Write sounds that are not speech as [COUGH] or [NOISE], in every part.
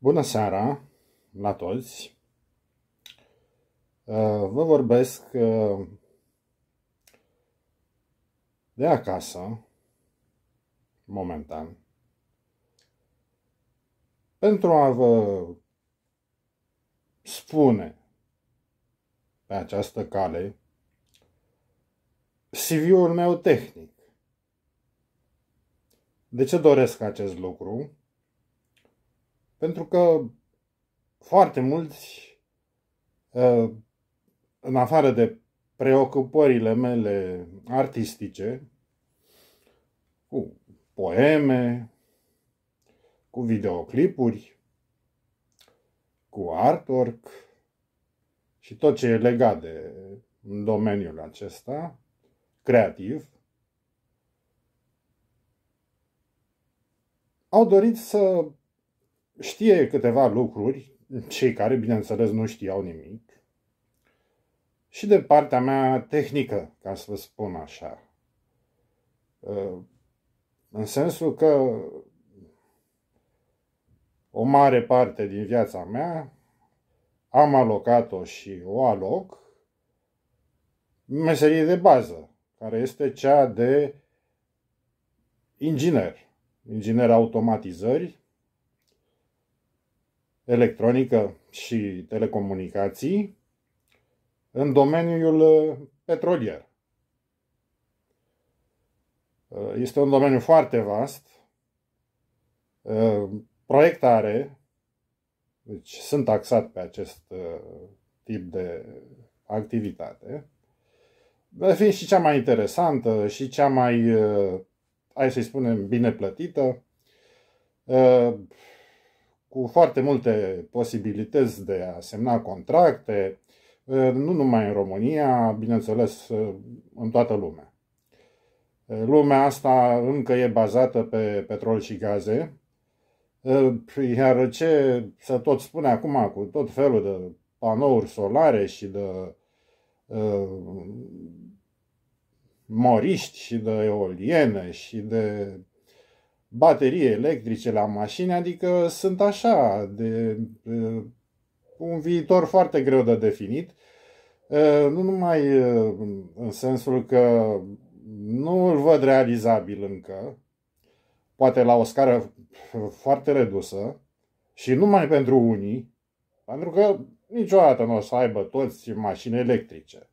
Bună seara la toți! Uh, vă vorbesc uh, de acasă, momentan, pentru a vă spune pe această cale CV-ul meu tehnic. De ce doresc acest lucru? Pentru că foarte mulți, uh, în afară de preocupările mele artistice, cu poeme, cu videoclipuri, cu artwork și tot ce e legat de domeniul acesta creativ, au dorit să știe câteva lucruri, cei care, bineînțeles, nu știau nimic, și de partea mea tehnică, ca să vă spun așa. Uh, în sensul că o mare parte din viața mea am alocat-o și o aloc meserie de bază, care este cea de inginer, inginer automatizări, electronică și telecomunicații în domeniul uh, petrolier. Uh, este un domeniu foarte vast, uh, proiectare, deci sunt taxat pe acest tip de activitate, dar fiind și cea mai interesantă și cea mai, hai să-i spunem, bine plătită, cu foarte multe posibilități de a semna contracte, eh, nu numai în România, bineînțeles, eh, în toată lumea. Eh, lumea asta încă e bazată pe petrol și gaze, iar ce se tot spune acum cu tot felul de panouri solare și de uh, moriști și de eoliene și de baterii electrice la mașini, adică sunt așa, de uh, un viitor foarte greu de definit. Uh, nu numai uh, în sensul că nu îl văd realizabil încă, poate la o scară foarte redusă și numai pentru unii, pentru că niciodată nu o să aibă toți mașini electrice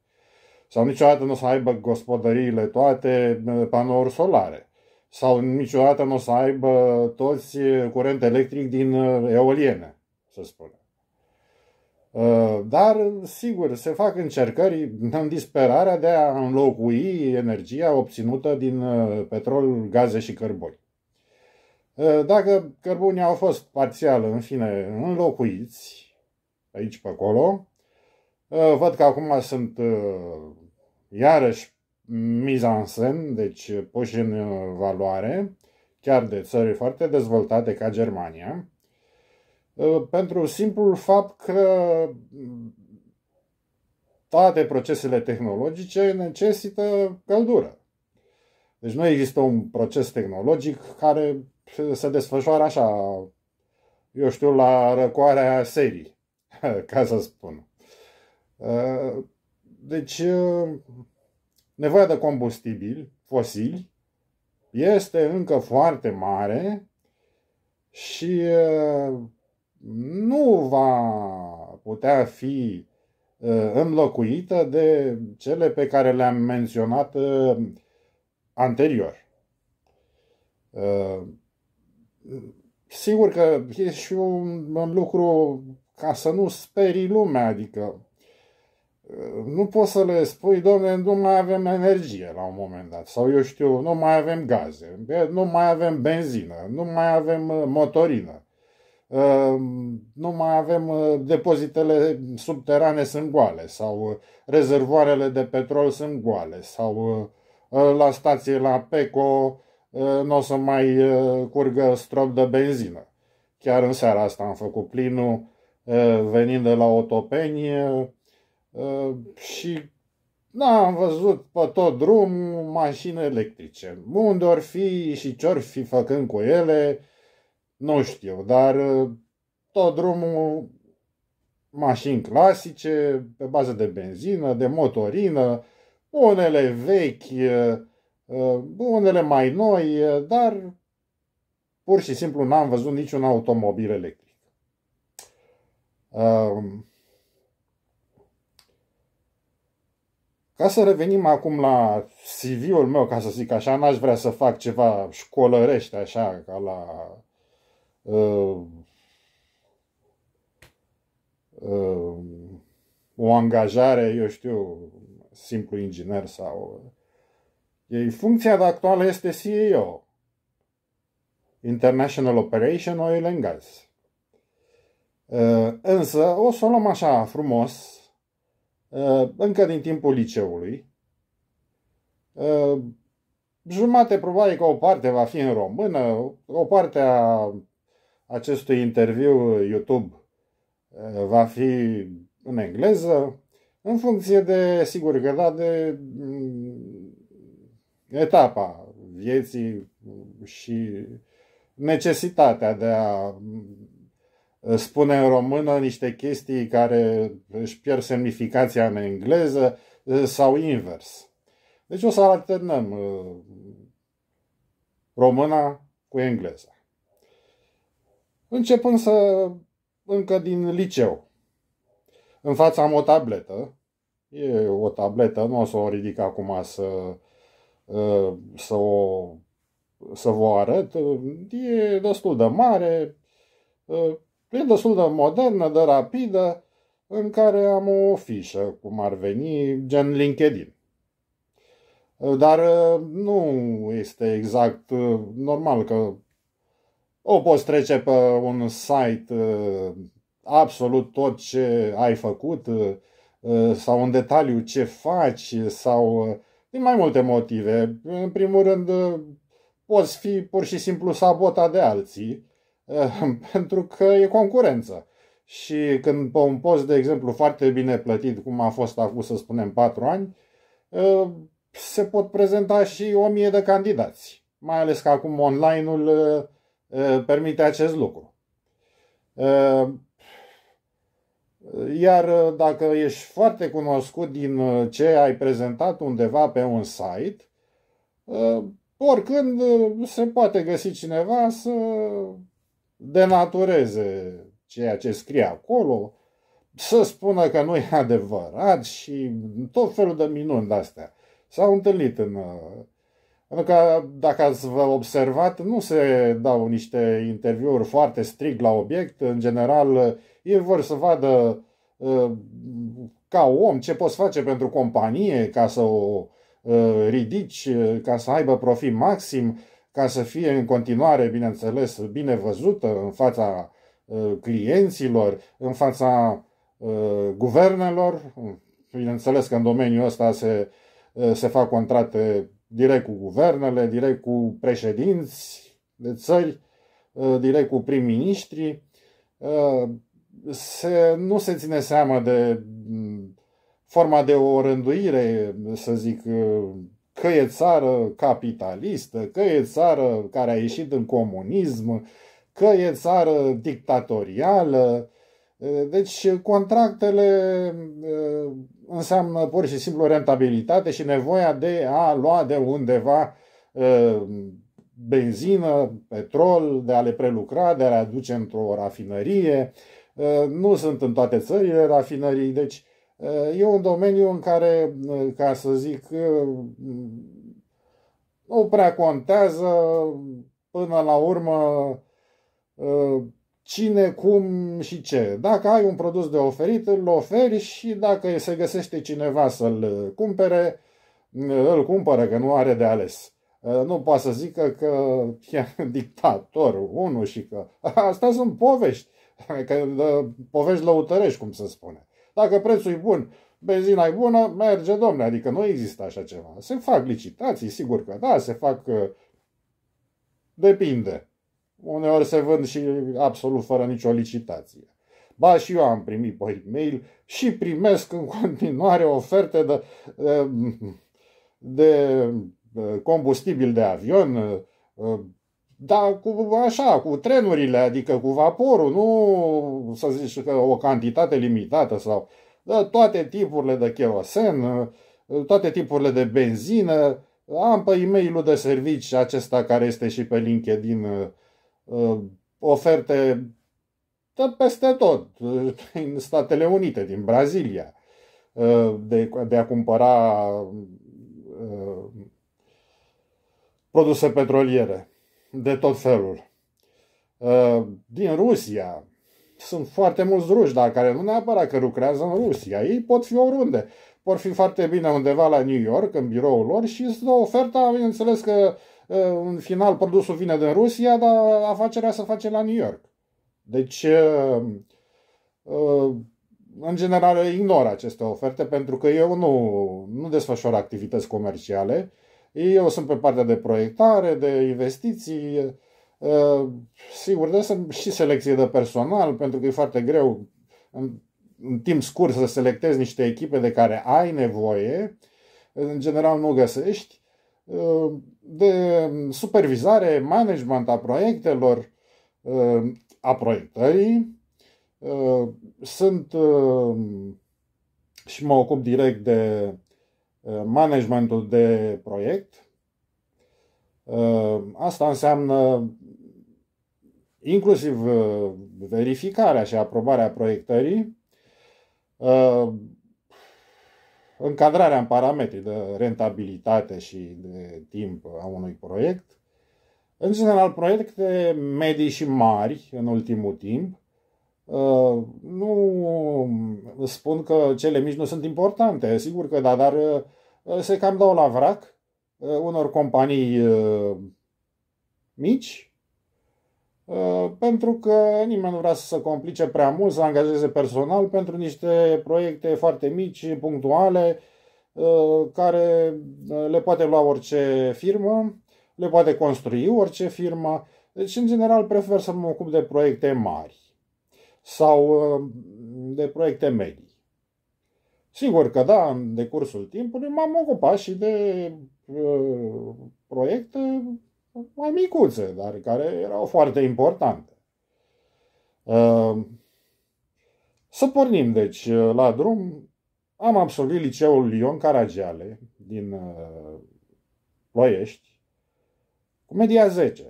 sau niciodată nu o să aibă gospodăriile toate panouri solare sau niciodată nu o să aibă toți eh, curent electric din eh, eoliene, să spunem. Eh, dar, sigur, se fac încercări în disperarea de a înlocui energia obținută din petrol, gaze și cărbuni. Dacă cărbunii au fost parțial, în fine, înlocuiți, aici pe acolo, văd că acum sunt iarăși miza în sen, deci uh, puși în uh, valoare, chiar de țări foarte dezvoltate ca Germania, uh, pentru simplul fapt că mm, toate procesele tehnologice necesită căldură. Deci nu există un proces tehnologic care se desfășoară așa, eu știu, la răcoarea serii, [LAUGHS] ca să spun. Deci, nevoia de combustibil, fosili este încă foarte mare și uh, nu va putea fi uh, înlocuită de cele pe care le-am menționat uh, anterior. Sigur că e și un lucru ca să nu sperii lumea, adică nu poți să le spui, domne, nu mai avem energie la un moment dat, sau eu știu, nu mai avem gaze, nu mai avem benzină, nu mai avem uh, motorină, uh, nu mai avem uh, depozitele subterane sunt goale, sau rezervoarele de petrol sunt goale, sau la stație la PECO nu o să mai curgă strop de benzină. Chiar în seara asta am făcut plinul, venind de la Otopeni, Uh, și da, am văzut pe tot drum mașini electrice. Unde or fi și ce or fi făcând cu ele, nu știu, dar uh, tot drumul mașini clasice, pe bază de benzină, de motorină, unele vechi, uh, unele mai noi, dar pur și simplu n-am văzut niciun automobil electric. Ca să revenim acum la CV-ul meu, ca să zic așa, n-aș vrea să fac ceva școlărește așa, ca la uh, uh, o angajare, eu știu, simplu inginer sau... Ei, funcția de actuală este CEO, International Operation Oil and Gas. Uh, însă, o să o luăm așa frumos, Uh, încă din timpul liceului. Uh, jumate, probabil că o parte va fi în română, o parte a acestui interviu uh, YouTube va fi în engleză, în funcție de, sigur că da, de mm, etapa vieții mm, și necesitatea de a mm, spune în română niște chestii care își pierd semnificația în engleză eh, sau invers. Deci o să alternăm eh, româna cu engleza. Începând să încă din liceu. În fața am o tabletă. E o tabletă, nu o să o ridic acum să, eh, să, o, să vă arăt. E destul de mare, E destul de modernă, de rapidă, în care am o fișă, cum ar veni, gen LinkedIn. Dar uh, nu este exact uh, normal că o poți trece pe un site uh, absolut tot ce ai făcut sau în detaliu ce faci sau din mai multe motive. În primul rând, poți fi pur și simplu sabotat de alții Ehm, [LAUGHS] pentru că e concurență. Și când pe un post, de exemplu, foarte bine plătit, cum a fost acum, să spunem, 4 ani, ehm, se pot prezenta și o mie de candidați. Mai ales că acum online-ul ehm, permite acest lucru. Iar dacă ești foarte cunoscut din ce ai prezentat undeva pe un site, oricând se poate găsi cineva să denatureze ceea ce scrie acolo, să spună că nu e [LAUGHS] adevărat și tot felul de minuni de-astea. S-au întâlnit în... Pentru că, dacă ați vă observat, nu se dau niște interviuri foarte strict la obiect. În general, ei vor să vadă ă, ca om ce poți face pentru companie ca să o ă, ridici, ca să aibă profit maxim ca să fie în continuare, bineînțeles, bine văzută în fața uh, clienților, în fața uh, guvernelor. Bineînțeles că în domeniul ăsta se, uh, se fac contracte direct cu guvernele, direct cu președinți de țări, direct cu prim-ministri. Se, nu se ține seama de mm, forma de o rânduire, să zic, că e țară capitalistă, că e țară care a ieșit în comunism, că e țară dictatorială. Deci contractele înseamnă pur și simplu rentabilitate și nevoia de a lua de undeva benzină, petrol, de a le prelucra, de a le aduce într-o rafinărie. Nu sunt în toate țările rafinării, deci E un domeniu în care, ca să zic, nu prea contează până la urmă cine, cum și ce. Dacă ai un produs de oferit, îl oferi și dacă se găsește cineva să-l cumpere, îl cumpără, că nu are de ales. Nu poate să zică că e [LAUGHS] dictatorul, unul și că... Asta sunt povești, că povești lăutărești, cum se spune. Dacă prețul e bun, benzina e bună, merge, domne, adică nu există așa ceva. Se fac licitații, sigur că da, se fac... Uh, depinde. Uneori se vând și absolut fără nicio licitație. Ba și eu am primit pe e-mail și primesc în continuare oferte de, uh, de, de uh, combustibil de avion, dar cu, așa, cu trenurile, adică cu vaporul, nu să zici că o cantitate limitată sau da, toate tipurile de kerosen, toate tipurile de benzină, am pe e-mailul de servici acesta care este și pe LinkedIn uh, oferte de da, peste tot, din uh, Statele Unite, din Brazilia, uh, de, de a cumpăra produse petroliere de tot felul. Uh, din Rusia, sunt foarte mulți ruși, dar care nu neapărat că lucrează în Rusia. Ei pot fi oriunde. Pot fi foarte bine undeva la New York, în biroul lor și este ofertă bineînțeles că uh, în final produsul vine din Rusia, dar afacerea se face la New York. Deci, uh, în general, ignoră aceste oferte pentru că eu nu, nu desfășor activități comerciale. Eu sunt pe partea de proiectare, de investiții, sigur, trebuie să și selecție de personal, pentru că e foarte greu în, în timp scurt să selectezi niște echipe de care ai nevoie, în general nu găsești, de supervizare, management a proiectelor, a proiectării. Sunt și mă ocup direct de Uh, managementul de proiect. Uh, asta înseamnă inclusiv uh, verificarea și aprobarea proiectării, încadrarea în parametri de rentabilitate și de timp a unui proiect. În general, proiecte medii și mari în ultimul timp, nu spun că cele mici nu sunt importante, sigur că da, dar Eh, se cam dau la vrac eh, unor companii eh, mici, pentru că nimeni nu vrea să se complice prea mult, să angajeze personal pentru niște proiecte foarte mici, punctuale, care le poate lua orice firmă, le poate construi orice firmă. Deci, în general, prefer să mă ocup de proiecte mari sau de proiecte medii. Sigur că da, în decursul timpului m-am ocupat și de uh, proiecte mai micuțe, dar care erau foarte importante. Uh, să pornim, deci, la drum. Am absolvit liceul Lion Caragiale din uh, Ploiești cu media 10.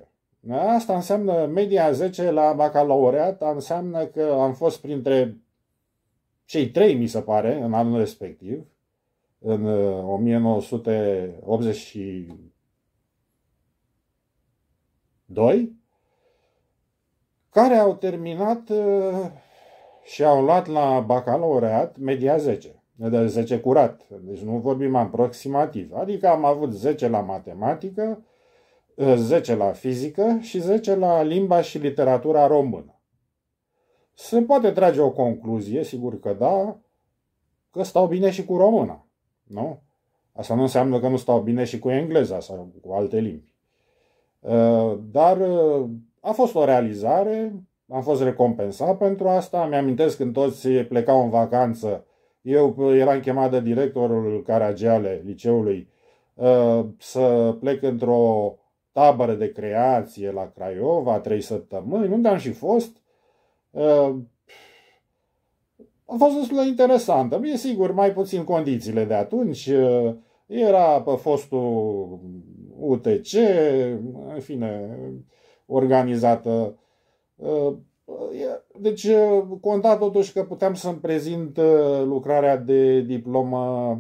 Asta înseamnă media 10 la bacalaureat, înseamnă că am fost printre cei trei, mi se pare, în anul respectiv, în 1982, uh, care au terminat uh, și au luat la bacalaureat media 10, de 10 curat, deci nu vorbim aproximativ, adică am avut 10 la matematică, 10 uh, la fizică și 10 la limba și literatura română. Se poate trage o concluzie, sigur că da, că stau bine și cu româna, nu? Asta nu înseamnă că nu stau bine și cu engleza sau cu alte limbi. Uh, dar uh, a fost o realizare, am fost recompensat pentru asta. Mi-amintesc când toți plecau în vacanță, eu uh, eram chemat de directorul Caragiale liceului să plec într-o tabără de creație la Craiova, trei săptămâni, unde am și fost. Uh, a fost destul de interesantă. Bine, sigur, mai puțin condițiile de atunci. Uh, era pe fostul UTC, în fine, organizată. Uh, deci conta totuși că puteam să-mi prezint lucrarea de diplomă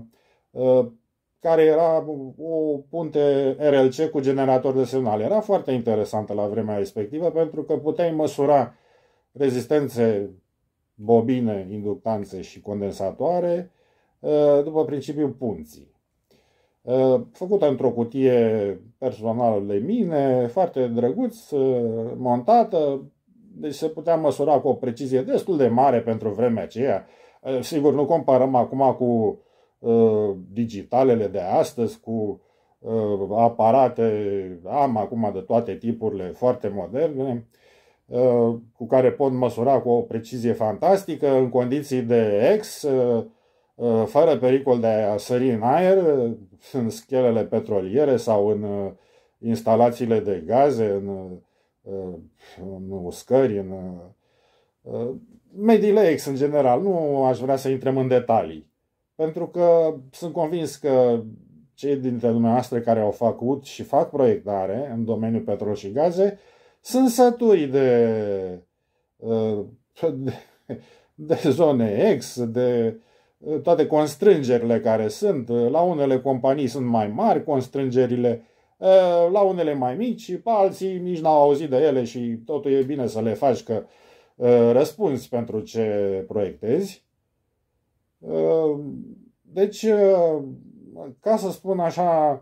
care era o punte RLC cu generator de semnale. Era foarte interesantă la vremea respectivă pentru că puteai măsura rezistențe, bobine, inductanțe și condensatoare, uh, după principiul punții. Uh, făcută într-o cutie personală de mine, foarte drăguț, uh, montată, deci se putea măsura cu o precizie destul de mare pentru vremea aceea. Sigur, nu comparăm acum cu digitalele de astăzi, cu aparate, am acum de toate tipurile foarte moderne, Uh, cu care pot măsura cu o precizie fantastică în condiții de ex, uh, uh, fără pericol de a sări în aer, în schelele petroliere sau în instalațiile de gaze, în, în uscări, în mediile ex în general. Nu aș vrea să intrăm în detalii, pentru că sunt convins că cei dintre dumneavoastră care au făcut și fac proiectare în domeniul petrol și gaze, uh, sunt sătui de, uh, [LAUGHS] de, de zone ex, de uh, toate constrângerile care sunt. Uh, la unele companii sunt mai mari constrângerile, la unele mai mici, pe alții nici n-au auzit de ele și totul e bine să le faci că răspunzi pentru ce proiectezi. Deci, ca să spun așa,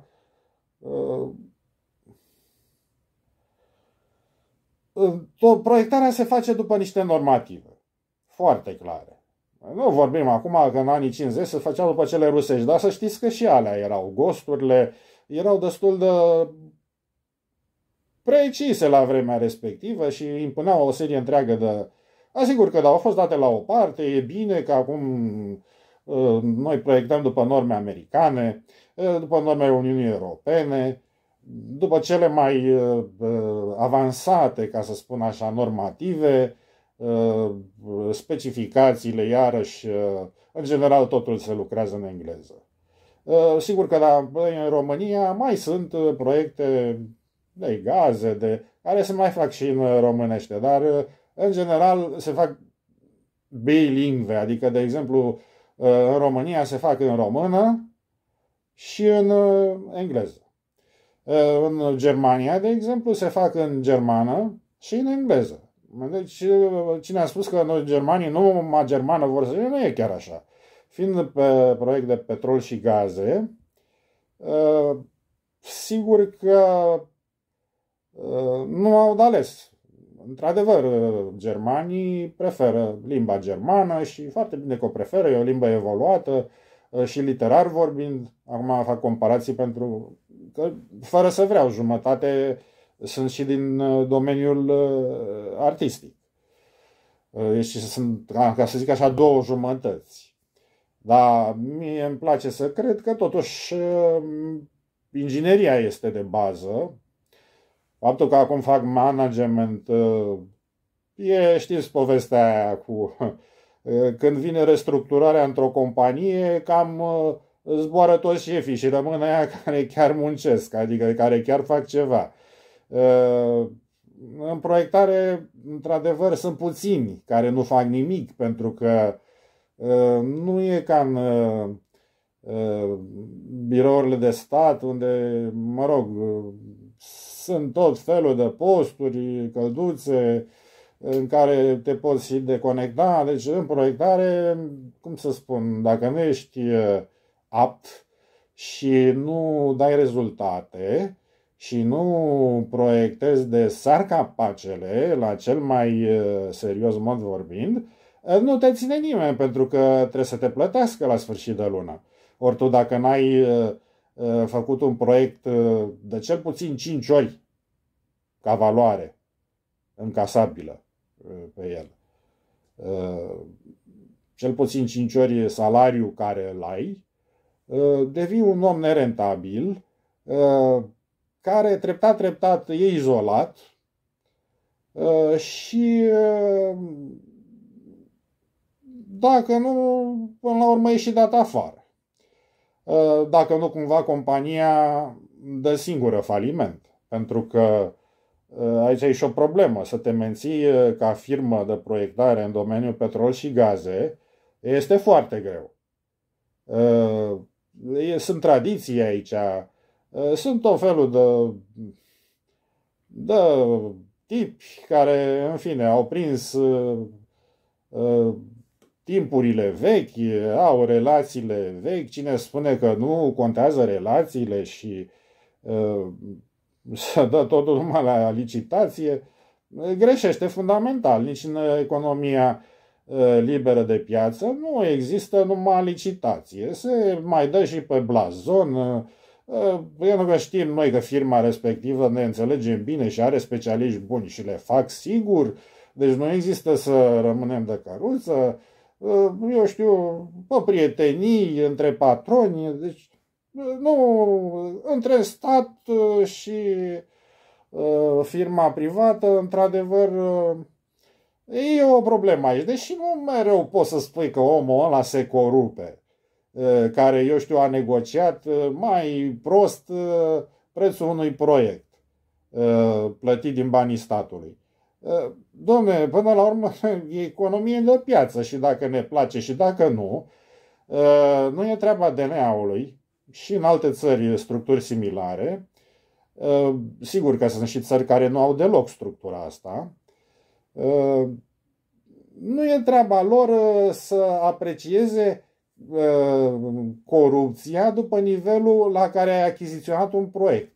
proiectarea se face după niște normative foarte clare. Nu vorbim acum că în anii 50 se făcea după cele rusești, dar să știți că și alea erau gosturile, erau destul de precise la vremea respectivă și impuneau o serie întreagă de... Asigur că da, au fost date la o parte, e bine că acum uh, noi proiectăm după norme americane, uh, după norme Uniunii Europene, după cele mai uh, uh, avansate, ca să spun așa, normative, uh, specificațiile, iarăși, în general, totul se lucrează în engleză. Sigur că da, în România mai sunt proiecte de gaze, de, care se mai fac și în românește, dar în general se fac bilingve, adică, de exemplu, în România se fac în română și în engleză. Eh, în Germania, de exemplu, se fac în germană și în engleză. Deci, eh, cine a spus că noi germanii nu ma germană vor să nu e chiar așa. Fiind pe proiect de petrol și gaze, eh, sigur că nu au de ales. Într-adevăr, germanii preferă limba germană și foarte bine că o preferă, e o limbă evoluată și literar vorbind. Acum fac comparații pentru că, fără să vreau, jumătate sunt și din uh, domeniul uh, artistic. Uh, și sunt, ca să zic așa, două jumătăți. Dar mie îmi place să cred că totuși ingineria este de bază. Faptul că acum fac management e, știți povestea aia cu [LAUGHS] când vine restructurarea într-o companie, cam zboară toți șefii și rămân aia [LAUGHS] care chiar muncesc, adică care chiar fac ceva. Uh, în proiectare, într-adevăr, sunt puțini care nu fac nimic, pentru că uh, nu e ca în uh, birourile de stat, unde, mă rog, sunt tot felul de posturi, călduțe, în care te poți și deconecta. Deci, în proiectare, cum să spun, dacă nu ești uh, apt și nu dai rezultate și nu proiectezi de sar capacele, la cel mai serios mod vorbind, nu te ține nimeni pentru că trebuie să te plătească la sfârșit de lună. Ori tu dacă n-ai făcut un proiect de cel puțin 5 ori ca valoare încasabilă pe el, cel puțin 5 ori salariul care îl ai, Uh, devii un om nerentabil, uh, care treptat, treptat e izolat uh, și dacă nu, până la urmă și dat afară. Dacă nu, cumva compania dă singură faliment, pentru că aici e și o problemă. Să te menții ca firmă de proiectare în domeniul petrol și gaze este foarte greu e, sunt tradiții aici, sunt tot felul de, de tipi care, în fine, au prins uh, uh, timpurile vechi, au relațiile vechi, cine spune că nu contează relațiile și uh, să dă totul numai la licitație, greșește fundamental. Nici în economia Eh, liberă de piață, nu există numai licitație. Se mai dă și pe blazon, pentru eh, că știm noi că firma respectivă ne înțelegem bine și are specialiști buni și le fac sigur, deci nu există să rămânem de căruță, eh, eu știu, pe prietenii, între patroni, deci nu, între stat și firma privată, într-adevăr, E o problemă aici, deși nu mereu poți să spui că omul ăla se corupe, care, eu știu, a negociat mai prost prețul unui proiect plătit din banii statului. Domne, până la urmă, [LAUGHS] e economie de piață și dacă ne place și dacă nu, nu e treaba DNA-ului și în alte țări structuri similare. Sigur că sunt și țări care nu au deloc structura asta, Uh, nu e treaba lor uh, să aprecieze uh, corupția după nivelul la care ai achiziționat un proiect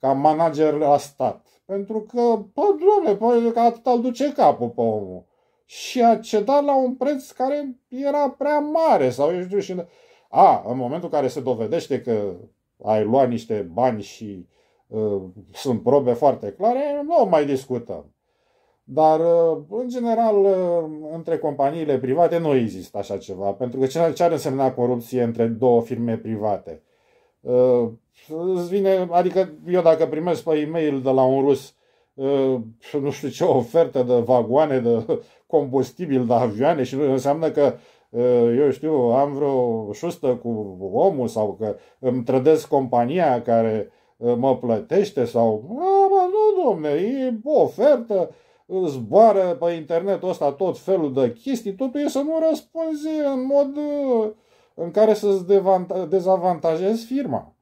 ca manager la stat. Pentru că, pă, doamne, pă, că atât îl duce capul pe omul. Și a cedat la un preț care era prea mare sau eu știu și... A, în momentul în care se dovedește că ai luat niște bani și uh, sunt probe foarte clare, nu mai discutăm. Dar, uh, în general, uh, între companiile private nu există așa ceva, pentru că ce ar însemna corupție între două firme private? Uh, îți vine, adică eu dacă primesc pe e-mail de la un rus nu știu ce ofertă de vagoane, de combustibil, de avioane și nu înseamnă că eu știu, am vreo șustă cu omul sau că îmi trădesc compania care mă plătește sau... Ah, nu, domne, e o ofertă, zboară pe internetul ăsta tot felul de chestii, totul e să nu răspunzi în mod în care să-ți dezavantajezi firma.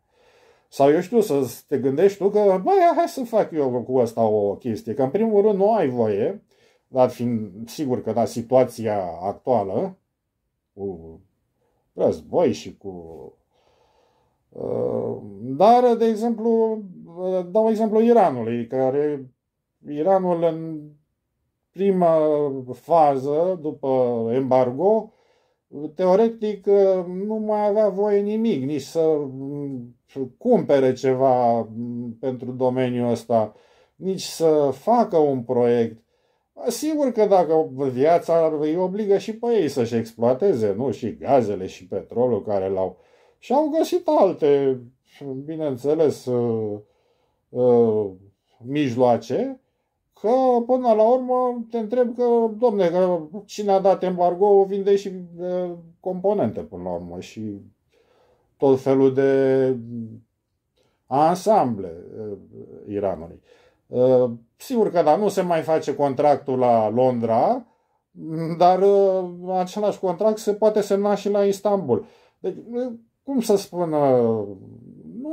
Sau eu știu, să te gândești tu că, băi, hai să fac eu cu asta o chestie. Că în primul rând nu ai voie, dar fiind sigur că da, situația actuală, cu război și cu... Uh, dar, de exemplu, uh, dau exemplu Iranului, care Iranul în prima fază, după embargo, teoretic nu mai avea voie nimic, nici să cumpere ceva pentru domeniul ăsta, nici să facă un proiect. Sigur că dacă viața îi obligă și pe ei să-și exploateze, nu? Și gazele și petrolul care l-au. Și au găsit alte, bineînțeles, uh, uh, mijloace Că până la urmă te întreb că, domne, că cine a dat embargo o vinde și uh, componente până la urmă și tot felul de ansamble uh, Iranului. Uh, sigur că da, nu se mai face contractul la Londra, dar uh, același contract se poate semna și la Istanbul. Deci, cum să spun,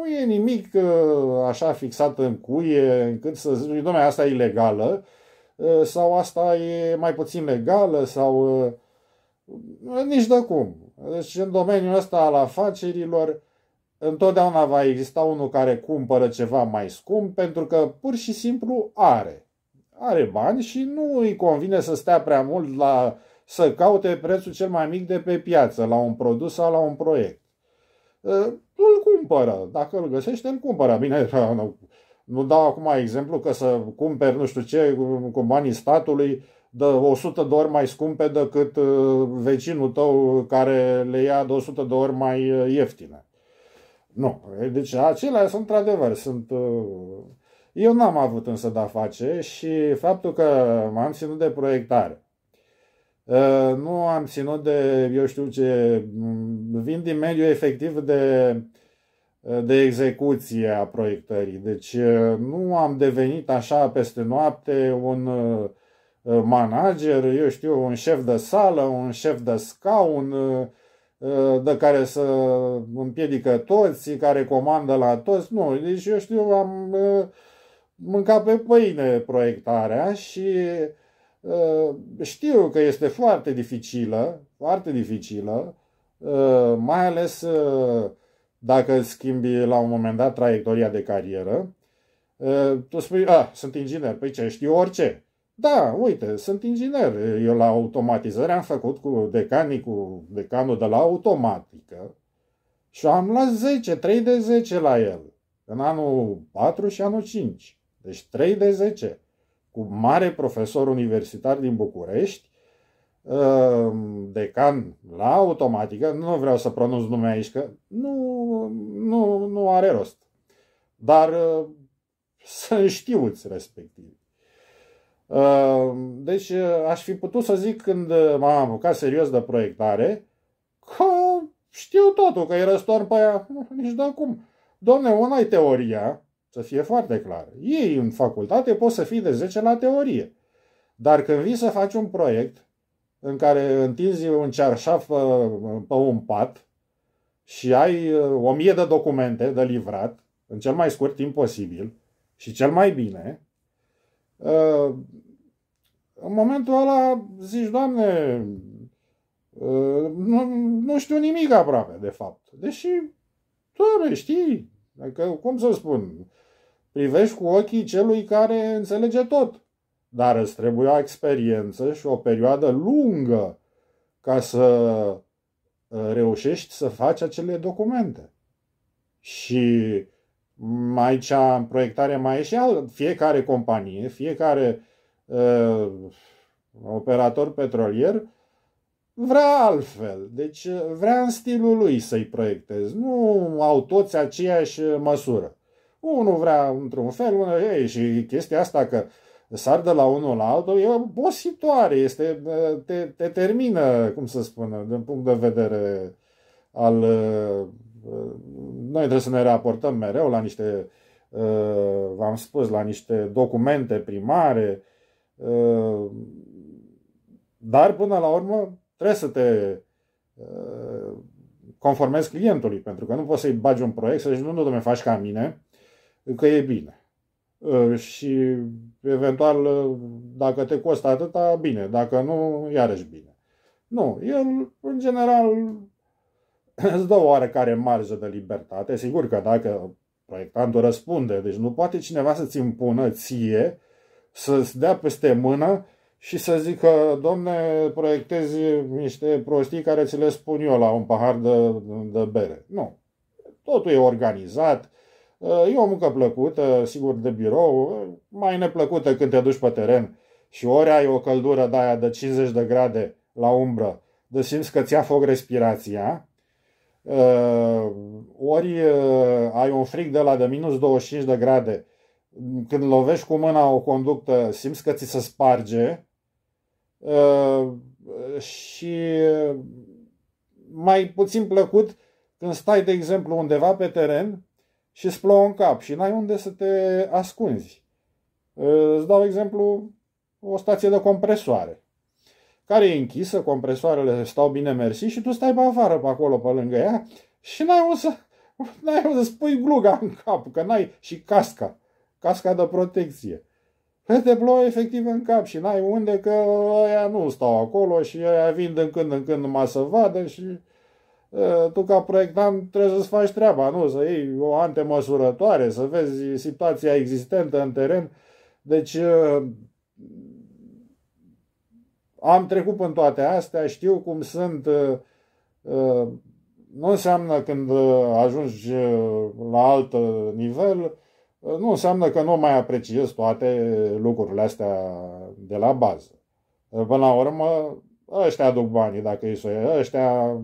nu e nimic uh, așa fixat în cuie încât să zici, domnule, asta e ilegală uh, sau asta e mai puțin legală sau uh, nici de cum. Deci în domeniul ăsta al afacerilor întotdeauna va exista unul care cumpără ceva mai scump pentru că pur și simplu are. Are bani și nu îi convine să stea prea mult la să caute prețul cel mai mic de pe piață la un produs sau la un proiect îl cumpără. Dacă îl găsește, îl cumpără. Bine, [LAUGHS] nu dau acum exemplu că să cumperi nu știu ce cu banii statului de 100 de ori mai scumpe decât vecinul tău care le ia de 100 de ori mai ieftine. Nu. Deci acelea sunt într-adevăr, sunt... Eu n-am avut însă de-a face și faptul că m-am ținut de proiectare Ă, nu am ținut de, eu știu ce, mm, vin din mediul efectiv de, de execuție a proiectării. Deci ă, nu am devenit așa peste noapte un ă, manager, eu știu, un șef de sală, un șef de scaun, de care să împiedică toți, care comandă la toți. Nu, deci eu știu, am mâncat pe pâine proiectarea și uh, Uh, știu că este foarte dificilă, foarte dificilă, uh, mai ales uh, dacă schimbi la un moment dat traiectoria de carieră. Tu spui, a, ah, sunt inginer, păi ce, știu orice. Da, uite, sunt inginer. Eu la automatizare am făcut cu decanii, cu decanul de la automatică și am luat 10, 3 de 10 la el. În anul 4 și anul 5. Deci 3 de 10 cu mare profesor universitar din București, uh, decan la automatică, nu vreau să pronunț numele aici, că nu, nu, nu are rost. Dar uh, să știuți respectiv. Uh, deci aș fi putut să zic când m-am apucat serios de proiectare că știu totul, că e răstorm pe aia nici de acum. Doamne, una e teoria, să fie foarte clar. Ei în facultate pot să fii de 10 la teorie. Dar când vii să faci un proiect în care întinzi un cearșaf pe, uh, pe un pat și ai uh, o mie de documente de livrat în cel mai scurt timp posibil și cel mai bine, uh, în momentul ăla zici, Doamne, nu, nu știu nimic aproape, de fapt. Deși, doamne, știi, că, cum să spun, privești cu ochii celui care înțelege tot. Dar îți trebuia experiență și o perioadă lungă ca să uh, reușești să faci acele documente. Și mai cea în proiectare mai e și al, fiecare companie, fiecare uh, operator petrolier vrea altfel. Deci vrea în stilul lui să-i proiectezi. Nu au toți aceeași măsură. Unul vrea într-un fel, unul, ei, și chestia asta că sar de la unul la altul, e obositoare, este, te, te termină, cum să spun, din punct de vedere al... Noi trebuie să ne raportăm mereu la niște, v-am spus, la niște documente primare, dar până la urmă trebuie să te conformezi clientului, pentru că nu poți să-i bagi un proiect, să zici, nu, nu, domne, faci ca mine, că e bine. Ă, și eventual, dacă te costă atâta, bine. Dacă nu, iarăși bine. Nu, el, în general, [CLEARS THROAT] îți dă oarecare marjă de libertate. Sigur că dacă proiectantul răspunde, deci nu poate cineva să-ți impună ție, să-ți dea peste mână și să zică, domne, proiectezi niște prostii care ți le spun eu la un pahar de, de bere. Nu. Totul e organizat, E o muncă plăcută, sigur, de birou, mai neplăcută când te duci pe teren și ori ai o căldură de aia de 50 de grade la umbră, de simți că ți-a foc respirația, ori ai un fric de la de minus 25 de grade, când lovești cu mâna o conductă, simți că ți se sparge și mai puțin plăcut când stai, de exemplu, undeva pe teren și îți plouă în cap și n-ai unde să te ascunzi. Îți dau exemplu o stație de compresoare care e închisă, compresoarele stau bine mersi și tu stai pe afară pe acolo, pe lângă ea și n-ai o să, n-ai să spui gluga în cap, că n-ai și casca, casca de protecție. Că te plouă efectiv în cap și n-ai unde că ăia nu stau acolo și ăia vin din când în când numai să vadă și tu ca proiectant trebuie să-ți faci treaba, nu? Să iei o antemăsurătoare, să vezi situația existentă în teren. Deci am trecut în toate astea, știu cum sunt. Nu înseamnă când ajungi la alt nivel, nu înseamnă că nu mai apreciez toate lucrurile astea de la bază. Până la urmă, ăștia aduc banii dacă îi soie, ăștia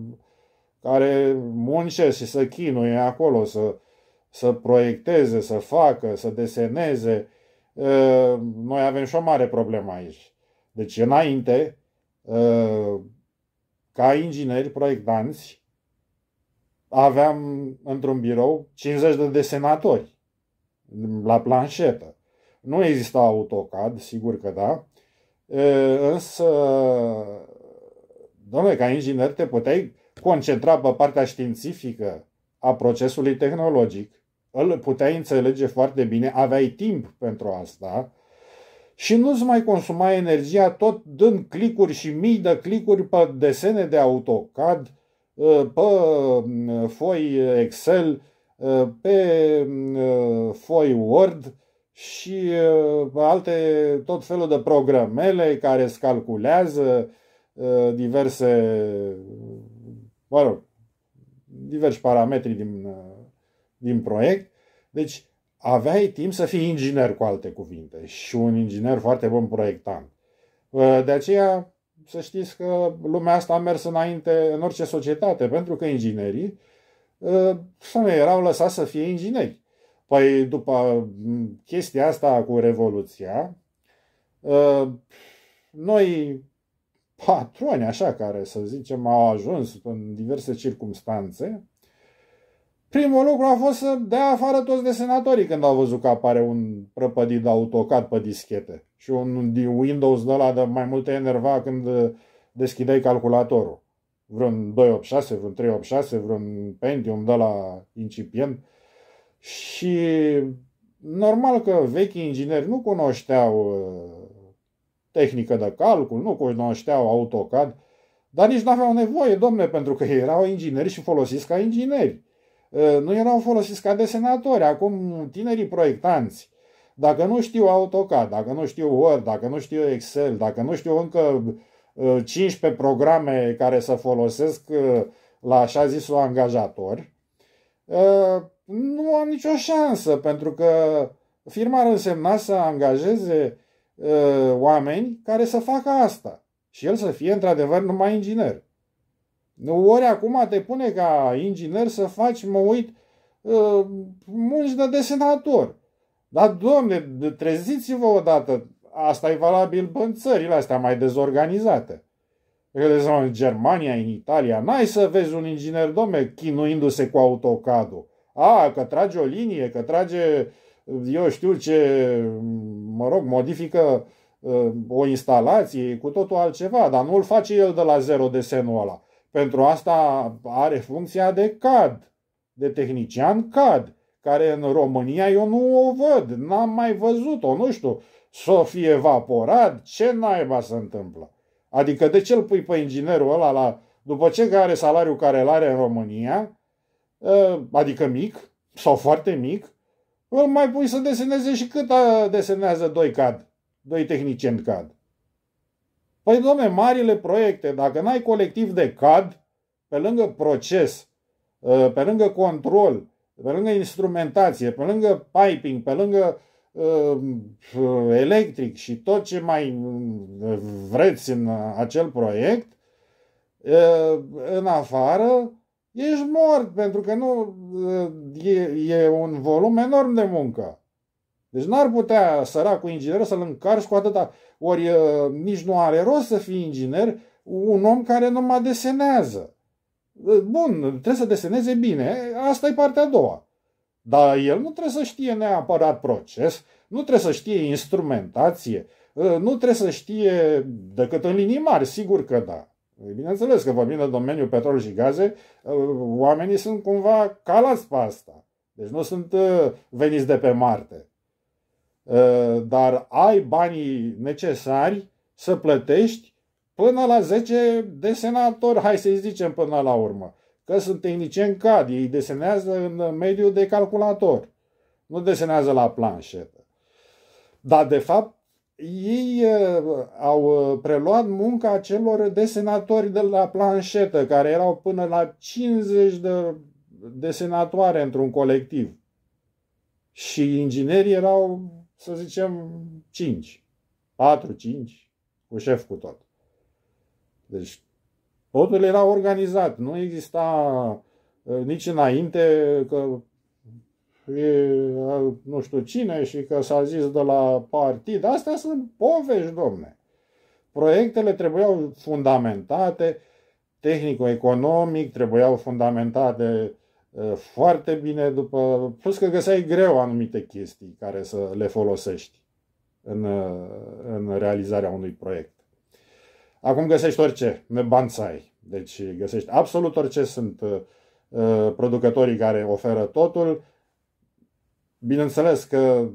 care muncesc și să chinuie acolo, să, să proiecteze, să facă, să deseneze. Noi avem și o mare problemă aici. Deci, înainte, ca ingineri proiectanți, aveam într-un birou 50 de desenatori la planșetă. Nu exista AutoCAD, sigur că da, însă, domnule, ca inginer te puteai concentrat pe partea științifică a procesului tehnologic, îl puteai înțelege foarte bine, aveai timp pentru asta și nu-ți mai consuma energia tot dând clicuri și mii de clicuri pe desene de AutoCAD, ă, pe ă, foi Excel, ă, pe foi Word și alte tot felul de programele care îți calculează diverse mă rog, diversi parametri din, din proiect. Deci aveai timp să fii inginer, cu alte cuvinte, și un inginer foarte bun proiectant. De aceea, să știți că lumea asta a mers înainte în orice societate, pentru că inginerii să nu erau lăsați să fie ingineri. Păi după chestia asta cu Revoluția, noi patroni, așa, care, să zicem, au ajuns în diverse circumstanțe, primul lucru a fost să dea afară toți de senatorii când au văzut că apare un prăpădit autocad pe dischete și un Windows de la de mai multe enerva când uh, deschideai calculatorul. Vreun 286, vreun 386, vreun Pentium de la incipient. Și normal că vechii ingineri nu cunoșteau uh, tehnică de calcul, nu cunoșteau AutoCAD, dar nici nu aveau nevoie, domne, pentru că erau ingineri și folosiți ca ingineri. Nu erau folosiți ca desenatori. Acum, tinerii proiectanți, dacă nu știu AutoCAD, dacă nu știu Word, dacă nu știu Excel, dacă nu știu încă 15 programe care să folosesc la așa zisul angajator, nu am nicio șansă, pentru că firma ar însemna să angajeze uh, oameni care să facă asta și el să fie într-adevăr numai inginer. nu Ori acum te pune ca inginer să faci, mă uit, uh, munci de desenator. Dar, domne, treziți-vă odată, asta e valabil în țările astea mai dezorganizate. în Germania, în Italia, n-ai să vezi un inginer, domne, chinuindu-se cu autocadul. A, că trage o linie, că trage eu știu ce, mă rog, modifică uh, o instalație cu totul altceva, dar nu îl face el de la zero desenul ăla. Pentru asta are funcția de CAD, de tehnician CAD, care în România eu nu o văd, n-am mai văzut-o, nu știu, s-o fie evaporat, ce naiba se întâmplă? Adică de ce îl pui pe inginerul ăla la, după ce are salariul care îl are în România, uh, adică mic sau foarte mic, îl mai pui să deseneze și cât desenează doi cad, doi tehnicieni cad. Păi, domne, marile proiecte, dacă n-ai colectiv de cad, pe lângă proces, ă, pe lângă control, pe lângă instrumentație, pe lângă piping, pe lângă ă, electric și tot ce mai ă, vreți în acel proiect, în afară ești mort pentru că nu e, e un volum enorm de muncă. Deci n-ar putea săracul inginer să-l încarci cu atâta. Ori nici nu are rost să fii inginer un om care nu mai desenează. Bun, trebuie să deseneze bine, asta e partea a doua. Dar el nu trebuie să știe neapărat proces, nu trebuie să știe instrumentație, nu trebuie să știe decât în linii mari, sigur că da. Păi, bineînțeles că vorbim de domeniul petrol și gaze, uh, oamenii sunt cumva calați pe asta. Deci nu sunt uh, veniți de pe Marte. Uh, dar ai banii necesari să plătești până la 10 de senatori, hai să-i zicem până la urmă. Că sunt tehnicieni CAD, ei desenează în mediul de calculator. Nu desenează la planșetă. Dar, de fapt, ei uh, au uh, preluat munca celor desenatori de la planșetă, care erau până la 50 de desenatoare într-un colectiv. Și inginerii erau, să zicem, 5, 4, 5, cu șef cu tot. Deci totul era organizat, nu exista uh, nici înainte că nu știu cine și că s-a zis de la partid. Astea sunt povești, domne. Proiectele trebuiau fundamentate tehnico-economic, trebuiau fundamentate foarte bine după... Plus că găseai greu anumite chestii care să le folosești în, în realizarea unui proiect. Acum găsești orice, nebanțai. Deci găsești absolut orice sunt uh, producătorii care oferă totul bineînțeles că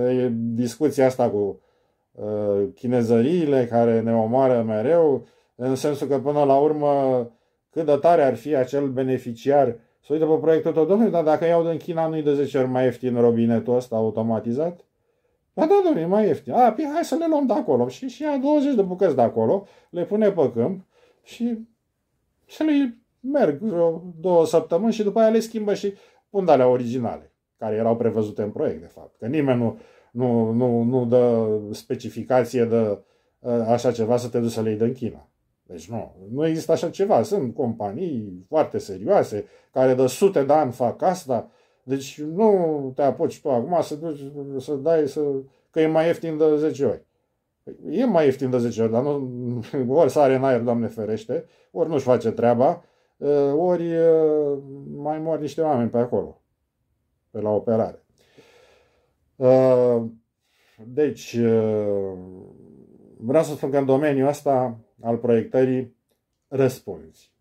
e discuția asta cu ă, chinezăriile care ne omoară mereu, în sensul că până la urmă cât de tare ar fi acel beneficiar să uită pe proiectul tău, domnule, dar dacă iau din China nu-i de 10 ori mai ieftin robinetul ăsta automatizat? Da, da, domnule, mai ieftin. A, păi hai să le luăm de acolo. Și, și ia 20 de bucăți de acolo, le pune pe câmp și să le merg vreo două săptămâni și după aia le schimbă și pun de originale care erau prevăzute în proiect, de fapt. Că nimeni nu, nu, nu, nu dă specificație de ă, așa ceva să te duci să le iei în China. Deci nu, nu există așa ceva. Sunt companii foarte serioase care de sute de ani fac asta. Deci nu te apuci tu acum să, duci, să dai să, că e mai ieftin de 10 ori. Păi, e mai ieftin de 10 ori, dar nu, [LAUGHS] ori sare în aer, Doamne ferește, ori nu-și face treaba, ă, ori ă, mai mor niște oameni pe acolo la operare. Uh, deci, uh, vreau să spun că în domeniul ăsta al proiectării răspunzi.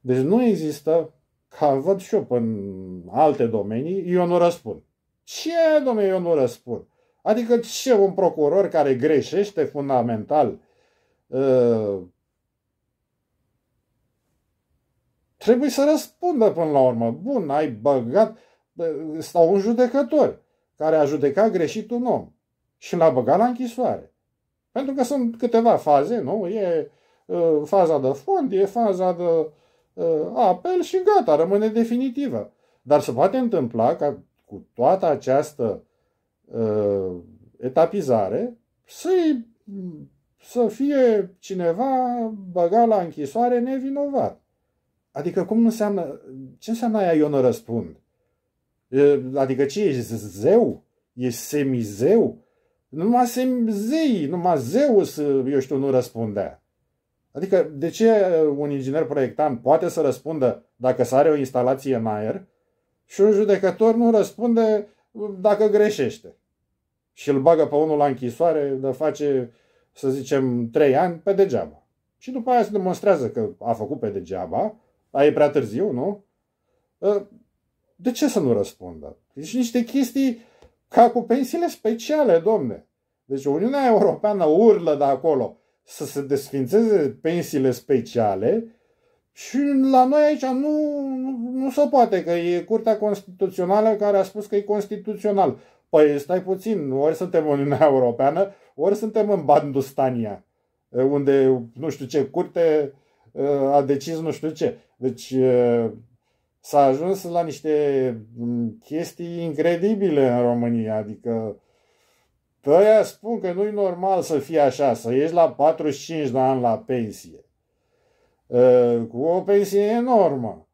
Deci nu există, ca văd și eu în alte domenii, eu nu răspund. Ce, domnule, eu nu răspund? Adică ce un procuror care greșește fundamental uh, trebuie să răspundă până la urmă. Bun, ai băgat, sau un judecător care a judecat greșit un om și l-a băgat la închisoare. Pentru că sunt câteva faze, nu? E uh, faza de fond, e faza de uh, apel și gata, rămâne definitivă. Dar se poate întâmpla ca cu toată această uh, etapizare să să fie cineva băgat la închisoare nevinovat. Adică cum înseamnă, ce înseamnă aia eu nu răspund? Adică ce e Zeu? E semizeu? Numai semizei, numai să, eu știu, nu răspundea. Adică de ce un inginer proiectant poate să răspundă dacă sare o instalație în aer și un judecător nu răspunde dacă greșește? Și îl bagă pe unul la închisoare, de face, să zicem, trei ani pe degeaba. Și după aia se demonstrează că a făcut pe degeaba, a e prea târziu, nu? De ce să nu răspundă? Deci niște chestii ca cu pensiile speciale, domne. Deci Uniunea Europeană urlă de acolo să se desfințeze pensiile speciale și la noi aici nu, nu, nu se poate, că e Curtea Constituțională care a spus că e constituțional. Păi stai puțin, ori suntem în Uniunea Europeană, ori suntem în Bandustania, unde nu știu ce curte uh, a decis nu știu ce. Deci uh, s-a ajuns la niște mm, chestii incredibile în România, adică ăia spun că nu-i normal să fie așa, să ieși la 45 de ani la pensie, ă, cu o pensie enormă.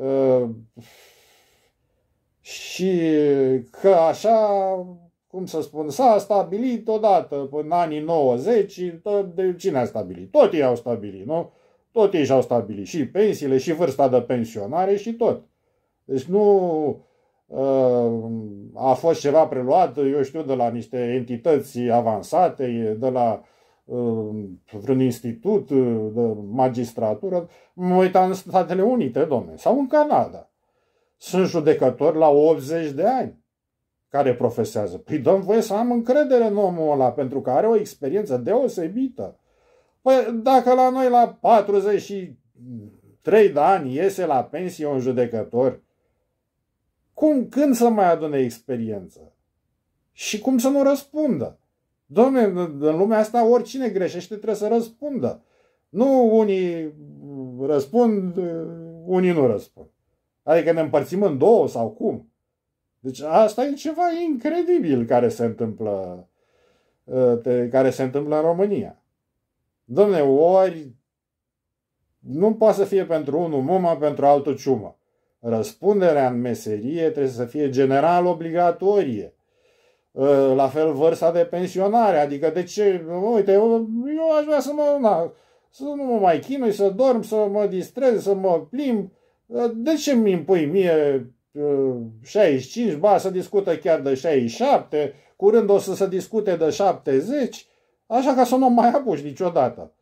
Ă, și că așa, cum să spun, s-a stabilit odată în anii 90 și de cine a stabilit? Tot ei au stabilit, nu? Tot ei și-au stabilit și pensiile, și vârsta de pensionare și tot. Deci nu uh, a fost ceva preluat, eu știu, de la niște entități avansate, de la uh, vreun institut uh, de magistratură. Mă uitam în Statele Unite, domne, sau în Canada. Sunt judecători la 80 de ani care profesează. Păi dăm voie să am încredere în omul ăla, pentru că are o experiență deosebită. Păi dacă la noi la 43 de ani iese la pensie un judecător, cum, când să mai adune experiență? Și cum să nu răspundă? Domne, în lumea asta oricine greșește trebuie să răspundă. Nu unii răspund, unii nu răspund. Adică ne împărțim în două sau cum? Deci asta e ceva incredibil care se întâmplă, ă, care se întâmplă în România. Domne, ori nu poate să fie pentru unul muma pentru altul ciumă. Răspunderea în meserie trebuie să fie general obligatorie. Ă, la fel vârsta de pensionare, adică de ce, uite, eu, eu aș vrea să mă, na, să nu mă mai chinui, să dorm, să mă distrez, să mă plimb. Ă, de ce mi impui mie 65, ă, ba să discută chiar de 67, curând o să se discute de 70, Așa ca să nu mai apuci niciodată.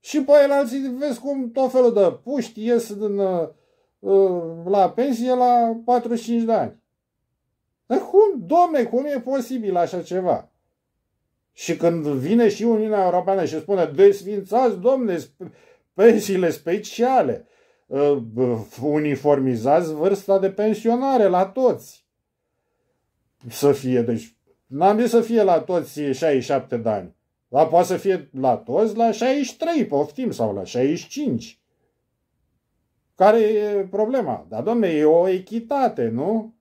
Și pe el alții vezi cum tot felul de puști ies din, uh, uh, la pensie la 45 de ani. Dar cum, domne, cum e posibil așa ceva? Și când vine și Uniunea Europeană și spune desfințați, domne, pensiile speciale, uh, uniformizați vârsta de pensionare la toți. Să fie, deci, n-am zis să fie la toți 67 de ani, dar poate să fie la toți la 63, poftim, sau la 65. Care e problema? Dar, domne, e o echitate, nu?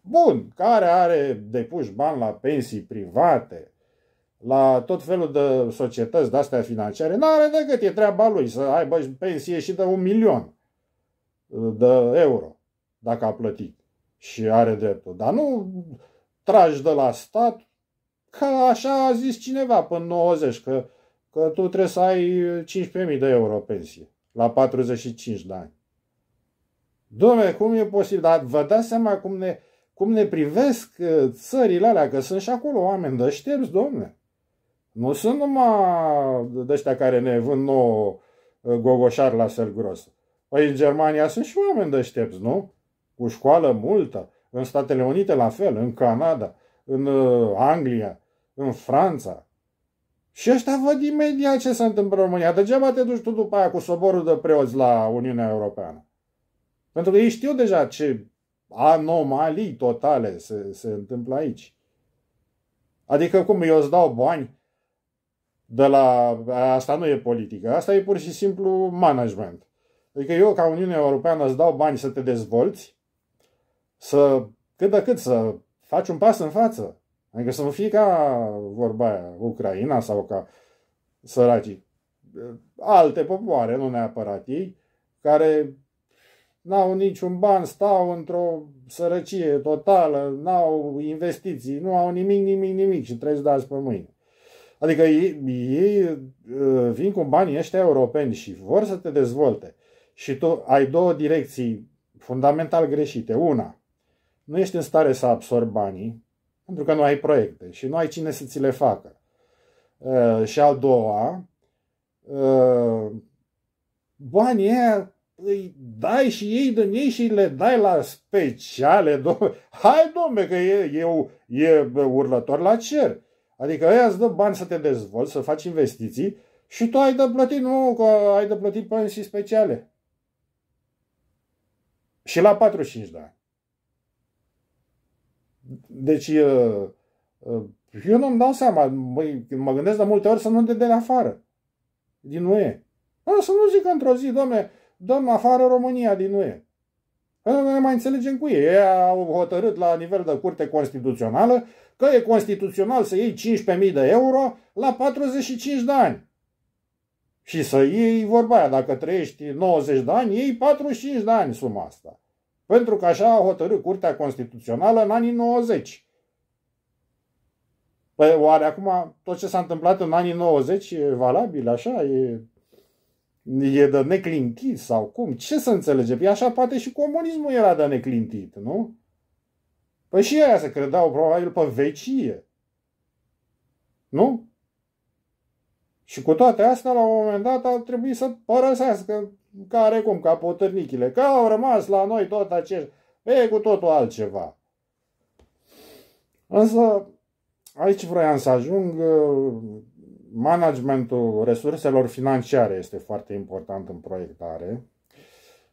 Bun, care are depuși bani la pensii private, la tot felul de societăți de-astea financiare, n-are decât e treaba lui să aibă pensie și de un milion de euro, dacă a plătit și are dreptul. Dar nu tragi de la stat Că așa a zis cineva până 90, că, că tu trebuie să ai 15.000 de euro pensie la 45 de ani. Dom'le, cum e posibil? Dar vă dați seama cum ne, cum ne privesc uh, țările alea, că sunt și acolo oameni de șterți, domne. Nu sunt numai de ăștia care ne vând nou uh, gogoșar la sel gros. Păi în Germania sunt și oameni deștepți, nu? Cu școală multă, în Statele Unite la fel, în Canada, în uh, Anglia, în Franța. Și ăștia văd imediat ce se întâmplă în România. Degeaba te duci tu după aia cu soborul de preoți la Uniunea Europeană. Pentru că ei știu deja ce anomalii totale se, se întâmplă aici. Adică cum eu îți dau bani de la... Asta nu e politică, asta e pur și simplu management. Adică eu ca Uniunea Europeană îți dau bani să te dezvolți, să cât de cât să faci un pas în față. Adică să nu fie ca vorba aia, Ucraina sau ca săracii, alte popoare, nu neapărat ei, care n-au niciun ban, stau într-o sărăcie totală, n-au investiții, nu au nimic, nimic, nimic și trebuie să dați pe mâine. Adică ei, ei uh, vin cu banii ăștia europeni și vor să te dezvolte. Și tu ai două direcții fundamental greșite. Una, nu ești în stare să absorbi banii, pentru că nu ai proiecte și nu ai cine să ți le facă. Uh, și al doua, uh, banii aia îi dai și ei din ei și le dai la speciale. [LAUGHS] Hai, domne, că e, e, e urlător la cer. Adică ăia îți dă bani să te dezvolți, să faci investiții și tu ai de plătit, nu, că ai de plătit pensii speciale. Și la 45 de ani. Deci, eu nu-mi dau seama, mă, mă gândesc de multe ori să nu te dea afară din UE. e. să nu zic într-o zi, domne, dăm afară România din UE. Pentru că ne mai înțelegem cu ei. Ei au hotărât la nivel de curte constituțională că e constituțional să iei 15.000 de euro la 45 de ani. Și să iei vorba aia, dacă trăiești 90 de ani, iei 45 de ani suma asta. Pentru că așa a hotărât Curtea Constituțională în anii 90. Păi oare acum tot ce s-a întâmplat în anii 90 e valabil așa? E, e de neclintit sau cum? Ce să înțelege? Păi așa poate și comunismul era de neclintit, nu? Păi și aia se credeau probabil pe vecie. Nu? Și cu toate astea, la un moment dat, au trebuit să părăsească care cum, ca potârnichile, că au rămas la noi tot acești, e cu totul altceva. Însă, aici vreau să ajung, uh, managementul resurselor financiare este foarte important în proiectare.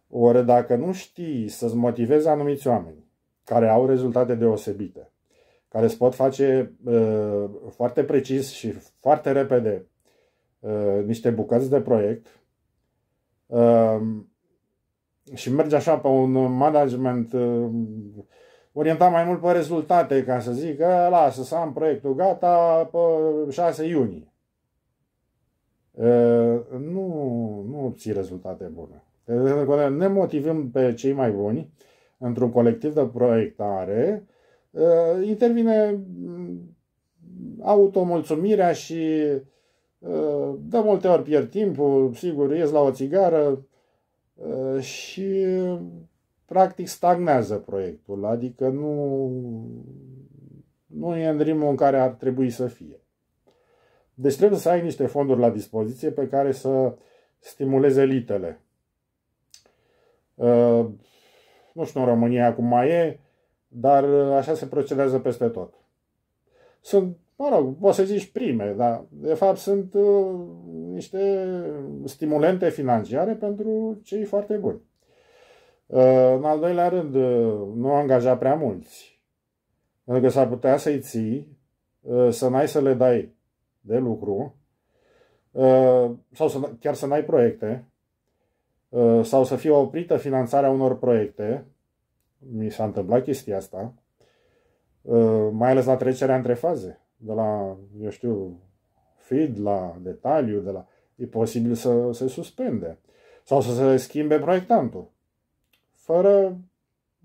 Ori dacă nu știi să-ți motivezi anumiți oameni care au rezultate deosebite, care îți pot face uh, foarte precis și foarte repede uh, niște bucăți de proiect, Ehm, și merge așa pe un management ehm, orientat mai mult pe rezultate, ca să zic, că lasă să am proiectul gata pe 6 iunie. Ehm, nu, nu obții rezultate bune. Ne motivăm pe cei mai buni într-un colectiv de proiectare, intervine mm, automulțumirea și uh, Eh, de multe ori pierd timpul, sigur, ies la o țigară eh, și practic stagnează proiectul, adică nu, nu e în ritmul în care ar trebui să fie. Deci trebuie să ai niște fonduri la dispoziție pe care să stimuleze elitele. Eh, nu știu în România acum mai e, dar așa se procedează peste tot. Sunt mă rog, poți să zici prime, dar de fapt sunt uh, niște stimulente financiare pentru cei foarte buni. Uh, în al doilea rând, uh, nu angaja prea mulți, pentru că s-ar putea să-i ții, uh, să n-ai să le dai de lucru, uh, sau să, chiar să n-ai proiecte, uh, sau să fie oprită finanțarea unor proiecte, mi s-a întâmplat chestia asta, mai ales la trecerea între faze de la, eu știu, feed, la detaliu, de la... E posibil să se suspende sau să se schimbe proiectantul. Fără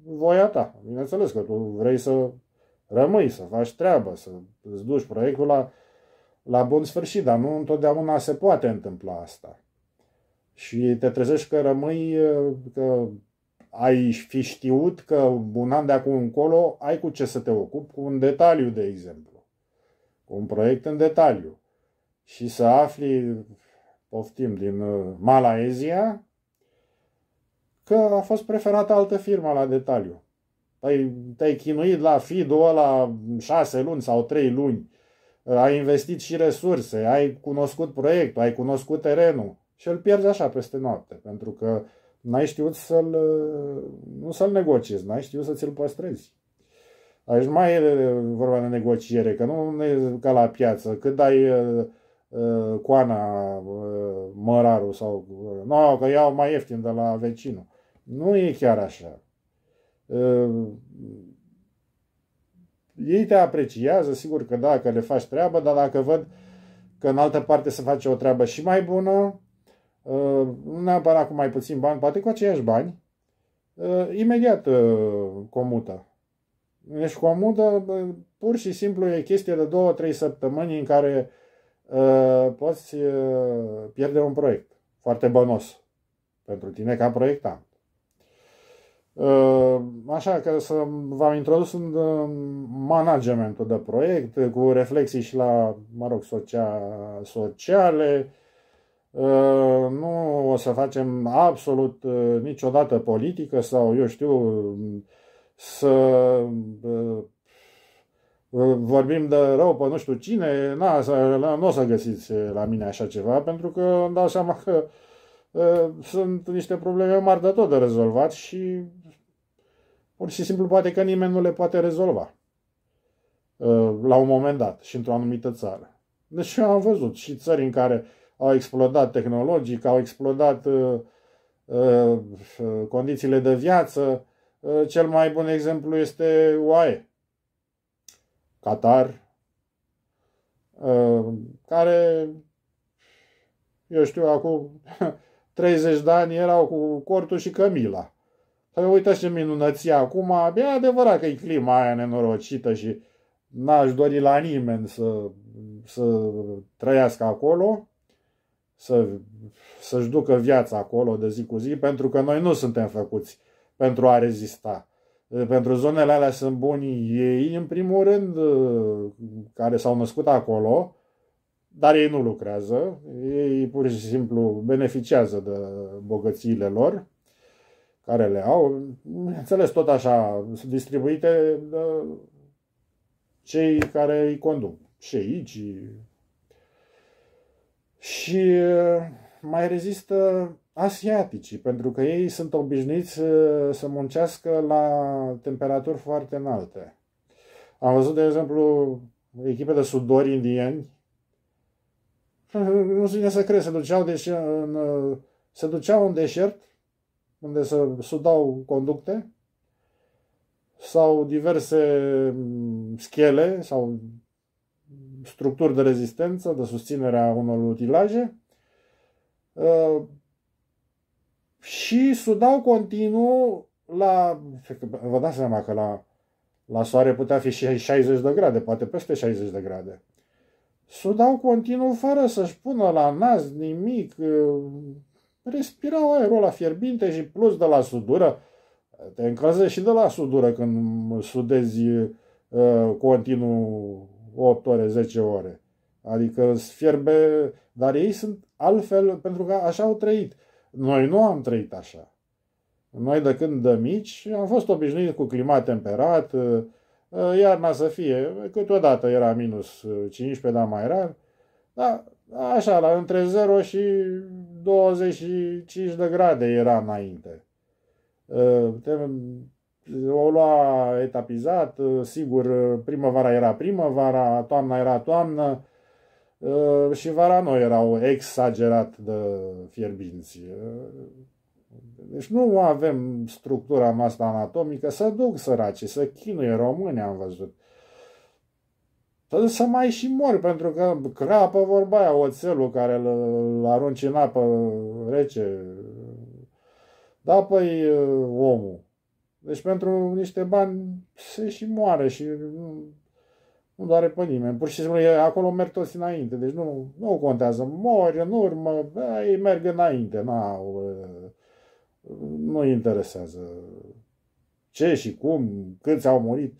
voia ta. Bineînțeles că tu vrei să rămâi, să faci treabă, să îți duci proiectul la, la bun sfârșit, dar nu întotdeauna se poate întâmpla asta. Și te trezești că rămâi, că ai fi știut că un an de acum încolo ai cu ce să te ocupi, cu un detaliu, de exemplu un proiect în detaliu și să afli, poftim, din uh, Malaezia, că a fost preferată altă firmă la detaliu. Păi te-ai chinuit la FIDO la șase luni sau trei luni, uh, ai investit și resurse, ai cunoscut proiectul, ai cunoscut terenul și îl pierzi așa peste noapte, pentru că n-ai știut să-l, uh, nu să-l negociezi, n-ai știut să ți-l păstrezi. Aici mai e vorba de negociere, că nu e ca la piață, cât dai uh, coana, uh, mărarul sau... Uh, nu, că iau mai ieftin de la vecinul. Nu e chiar așa. Uh, ei te apreciază, sigur că da, că le faci treabă, dar dacă văd că în altă parte se face o treabă și mai bună, uh, neapărat cu mai puțin bani, poate cu aceiași bani, uh, imediat uh, comută. Deci comodă, pur și simplu, e chestie de două, trei săptămâni în care uh, poți uh, pierde un proiect foarte bănos pentru tine ca proiectant. Ă, așa că să v-am introdus în managementul de proiect cu reflexii și la, mă rog, socia, sociale. nu o să facem absolut niciodată politică sau, eu știu, să vorbim de rău pe nu știu cine, nu o să găsiți la mine așa ceva, pentru că îmi dau seama că sunt niște probleme mari de tot de rezolvat și pur și simplu poate că nimeni nu le poate rezolva la un moment dat și într-o anumită țară. Deci eu am văzut și țări în care au explodat tehnologic, au explodat uh, uh, condițiile de viață, Uh, cel mai bun exemplu este UAE, Qatar, uh, care, eu știu, acum 30 [LAUGHS] de ani erau cu Cortu și Camila. Păi uite ce minunăție acum, e adevărat că e clima aia nenorocită și n-aș dori la nimeni să, să trăiască acolo, să, să-și ducă viața acolo de zi cu zi, pentru că noi nu suntem făcuți pentru a rezista. Pentru zonele alea sunt buni ei, în primul rând, care s-au născut acolo, dar ei nu lucrează, ei pur și simplu beneficiază de bogățiile lor, care le au, înțeles tot așa, sunt distribuite de cei care îi conduc, aici. Și mai rezistă asiaticii, pentru că ei sunt obișnuiți uh, să muncească la temperaturi foarte înalte. Am văzut, de exemplu, echipe de sudori indieni, nu se vine să crezi, se duceau, deși, în, uh, se duceau în deșert, unde să sudau conducte, sau diverse mm, schele sau structuri de rezistență, de susținere a unor utilaje, uh, și sudau continuu la, vă dați seama că la, la soare putea fi și 60 de grade, poate peste 60 de grade. Sudau continuu fără să-și pună la nas nimic, uh, respirau aerul la fierbinte și plus de la sudură, te încălzești și de la sudură când sudezi uh, continuu 8 ore, 10 ore. Adică îți fierbe, dar ei sunt altfel pentru că așa au trăit. Noi nu am trăit așa. Noi de când de mici am fost obișnuiți cu climat temperat, uh, uh, iarna să fie, câteodată era minus 15, uh, dar mai rar, dar așa, la între 0 și 25 de grade era înainte. O lua etapizat, sigur, primăvara era primăvara, toamna era toamnă, Uh, și vara noi erau exagerat de fierbinți. Uh, deci nu avem structura asta anatomică să duc săracii, să chinuie români, am văzut. Să mai și mor, pentru că crapă vorba aia, oțelul care îl arunci în apă rece. Da, păi uh, omul. Deci pentru niște bani se și moare și nu doare pe nimeni. Pur și simplu, acolo merg toți înainte. Deci nu, nu contează. Mor în urmă, da, ei merg înainte. Na, nu interesează ce și cum, câți au murit.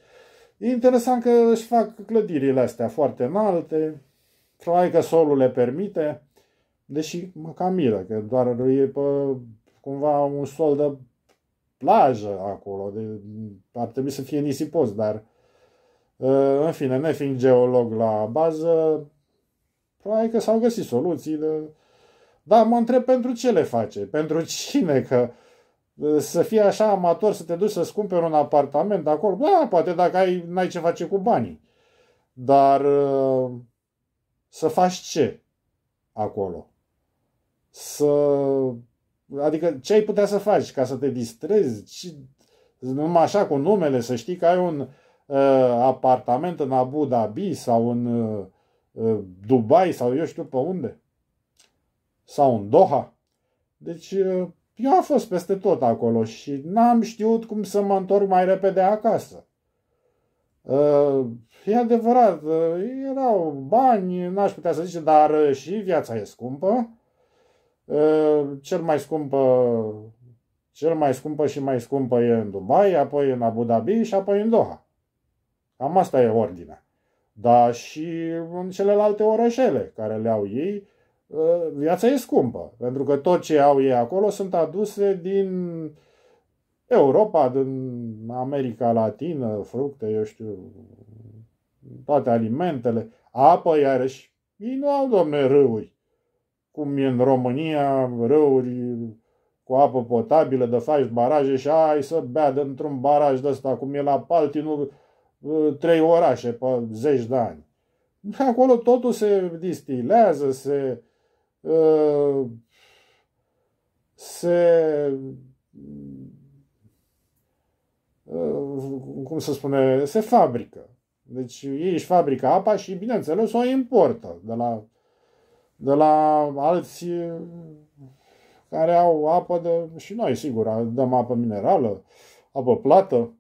E interesant că își fac clădirile astea foarte înalte. Probabil că solul le permite. Deși mă cam miră, că doar e pe, cumva un sol de plajă acolo. De, ar trebui să fie nisipos, dar în fine, nefiind geolog la bază, probabil că s-au găsit soluții. Dar mă întreb pentru ce le face, pentru cine, că să fii așa amator, să te duci să-ți cumperi un apartament acolo, da, poate dacă ai, n-ai ce face cu banii. Dar să faci ce acolo? Să... Adică ce ai putea să faci ca să te distrezi? Și numai așa cu numele, să știi că ai un Ă, apartament în Abu Dhabi sau în ă, ă, Dubai sau eu știu pe unde. Sau în Doha. Deci eu am fost peste tot acolo și n-am știut cum să mă întorc mai repede acasă. E adevărat, erau bani, n-aș putea să zice, dar și viața e scumpă. Cel mai scumpă, cel mai scumpă și mai scumpă e în Dubai, apoi în Abu Dhabi și apoi în Doha. Cam asta e ordinea. Dar și în celelalte orășele care le au ei, uh, viața e scumpă, pentru că tot ce au ei acolo sunt aduse din Europa, din America Latină, fructe, eu știu, toate alimentele, apă, iarăși. Ei nu au, domne, râuri, cum e în România, râuri cu apă potabilă, de faci baraje și ai să bea dintr-un baraj de ăsta, cum e la Paltinul, Uh, trei orașe pe zeci de ani. Acolo totul se distilează, se, uh, se uh, cum să spune, se fabrică. Deci ei își fabrică apa și, bineînțeles, o importă de la, de la alți care au apă de, și noi, sigur, dăm apă minerală, apă plată,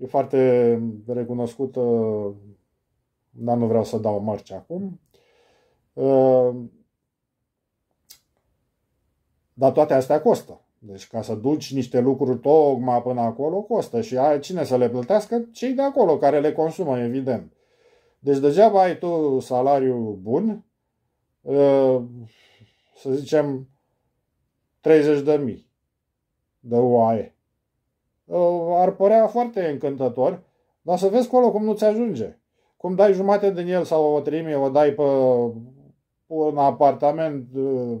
E foarte recunoscută, uh, dar nu vreau să dau marci acum. Uh, dar toate astea costă. Deci ca să duci niște lucruri tocmai până acolo costă și ai cine să le plătească? Cei de acolo care le consumă, evident. Deci degeaba ai tu salariu bun, uh, să zicem 30 de mii de UAE. Uh, ar părea foarte încântător, dar să vezi acolo cum nu-ți ajunge. Cum dai jumate din el sau o treime, o dai pe un apartament uh,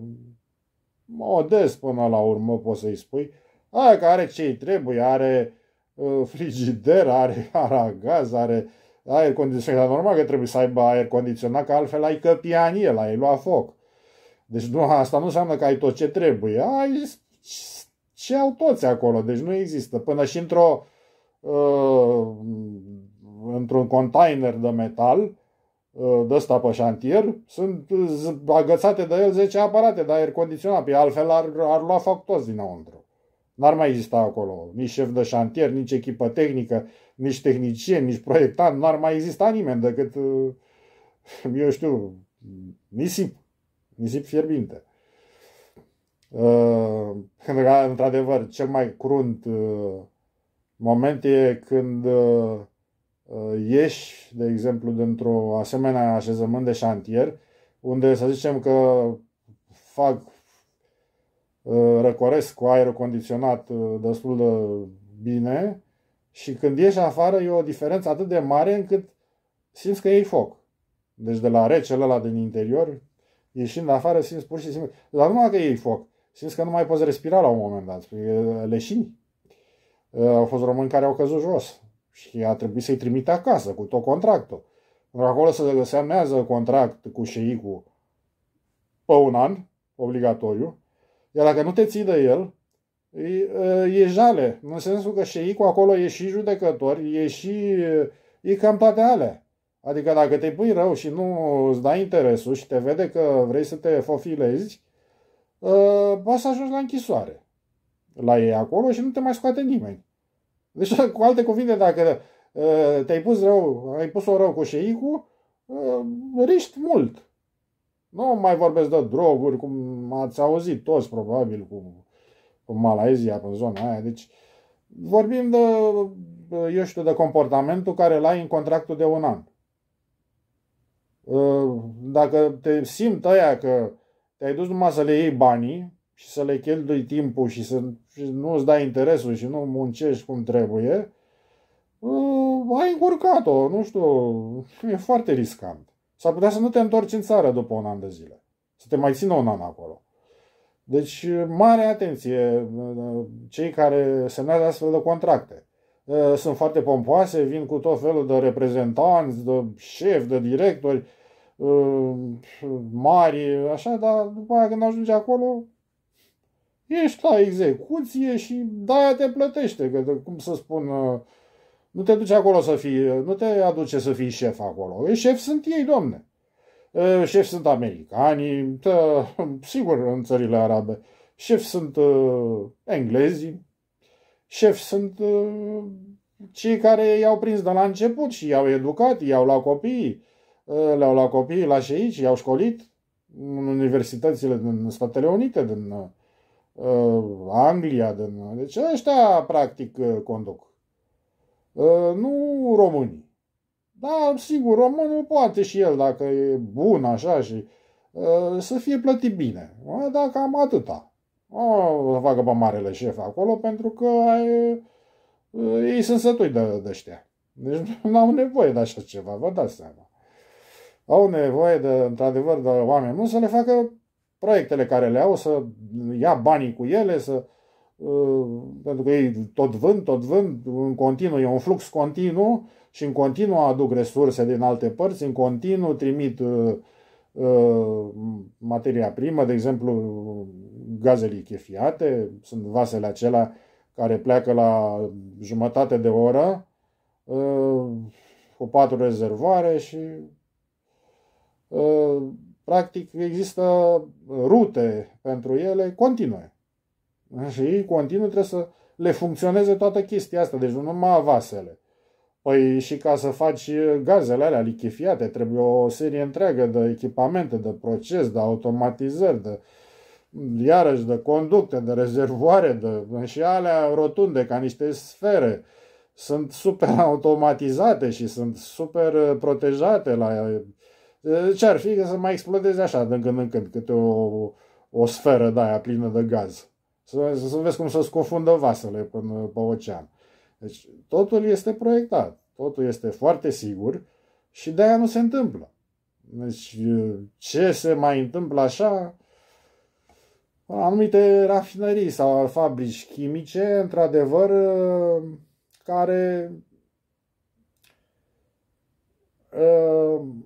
modest până la urmă, poți să-i spui, aia că are ce-i trebuie, are uh, frigider, are aragaz, are aer condiționat. Dar normal că trebuie să aibă aer condiționat, că altfel ai căpia în el, ai lua foc. Deci nu, asta nu înseamnă că ai tot ce trebuie. Ai și au toți acolo, deci nu există. Până și într-o, uh, într-un container de metal, uh, de ăsta pe șantier, sunt agățate de el 10 aparate de aer condiționat, pe altfel ar, ar lua foc toți dinăuntru. N-ar mai exista acolo nici șef de șantier, nici echipă tehnică, nici tehnicien, nici proiectant, n-ar mai exista nimeni decât, uh, [LAUGHS] eu știu, nisip, nisip fierbinte. Uh, într-adevăr, cel mai crunt uh, moment e când uh, uh, ieși, de exemplu, dintr-o asemenea așezământ de șantier, unde să zicem că fac răcoresc cu aerul condiționat destul de bine și când ieși afară e o diferență atât de mare încât simți că e foc. Deci de la recele ăla din interior, ieșind afară, simți pur și simplu. Dar numai că e foc. Simți că nu mai poți respira la un moment dat, leșini. Au fost români care au căzut jos și a trebuit să-i trimite acasă cu tot contractul. Acolo se semnează contract cu șeicul pe un an, obligatoriu, iar dacă nu te ții de el, e, e jale, în sensul că șeicul acolo e și judecător, e și e cam toate alea. Adică dacă te pui rău și nu îți dai interesul și te vede că vrei să te fofilezi, Ă, poți să ajungi la închisoare la ei acolo și nu te mai scoate nimeni. Deci, [LAUGHS] cu alte cuvinte, dacă ă, te-ai pus rău, ai pus-o rău cu șeicul, ă, riști mult. Nu mai vorbesc de droguri, cum ați auzit toți, probabil, cu, cu Malaezia, pe zona aia. Deci, vorbim de, eu știu, de comportamentul care l ai în contractul de un an. Dacă te simt aia că te-ai dus numai să le iei banii și să le cheltui timpul și să și nu îți dai interesul și nu muncești cum trebuie, uh, ai încurcat-o, nu știu, e foarte riscant. S-ar putea să nu te întorci în țară după un an de zile, să te mai țină un an acolo. Deci, mare atenție, uh, cei care semnează astfel de contracte. Uh, sunt foarte pompoase, vin cu tot felul de reprezentanți, de șefi, de directori, Uh, mari, așa, dar după aia când ajungi acolo, ești la execuție și de-aia te plătește, că cum să spun, uh, nu te duci acolo să fii, uh, nu te aduce să fii șef acolo. E șef sunt ei, domne. Șef sunt americanii, tă, [LAUGHS] sigur în țările arabe. Șef sunt uh, englezii, șef sunt uh, cei care i-au prins de la început și i-au educat, i-au luat copiii. Uh, Eh, le-au luat copiii la și aici, i-au școlit în universitățile din Statele Unite, din uh, Anglia, din... deci ăștia practic eh, conduc. Uh, nu românii. Da, sigur, românul poate și el, dacă e bun așa și uh, să fie plătit bine. Uh, da, cam atâta. Oh, o să facă pe marele șef acolo pentru că ai, ei sunt sătui de, de ăștia. Deci [LAUGHS] nu au nevoie de așa ceva, vă dați seama au nevoie de, într-adevăr, de oameni Nu să le facă proiectele care le au, să ia banii cu ele, să, uh, pentru că ei tot vând, tot vând, în continuu, e un flux continuu și în continuu aduc resurse din alte părți, în continuu trimit uh, uh, materia primă, de exemplu gaze lichefiate, sunt vasele acelea care pleacă la jumătate de oră cu patru rezervoare și Uh, practic există rute pentru ele continue. Și continuu trebuie să le funcționeze toată chestia asta, deci nu numai vasele. Păi și ca să faci gazele alea lichefiate, trebuie o serie întreagă de echipamente, de proces, de automatizări, de iarăși de conducte, de rezervoare, de, și alea rotunde ca niște sfere. Sunt super automatizate și sunt super protejate la Eh, ce-ar fi să mai explodeze așa, din când în când, câte o, o sferă de aia plină de gaz. Să, să, vezi cum se scufundă vasele până pe ocean. Deci totul este proiectat, totul este foarte sigur și de aia nu se întâmplă. Deci eh, ce se mai întâmplă așa, anumite rafinării sau fabrici chimice, într-adevăr, eh, care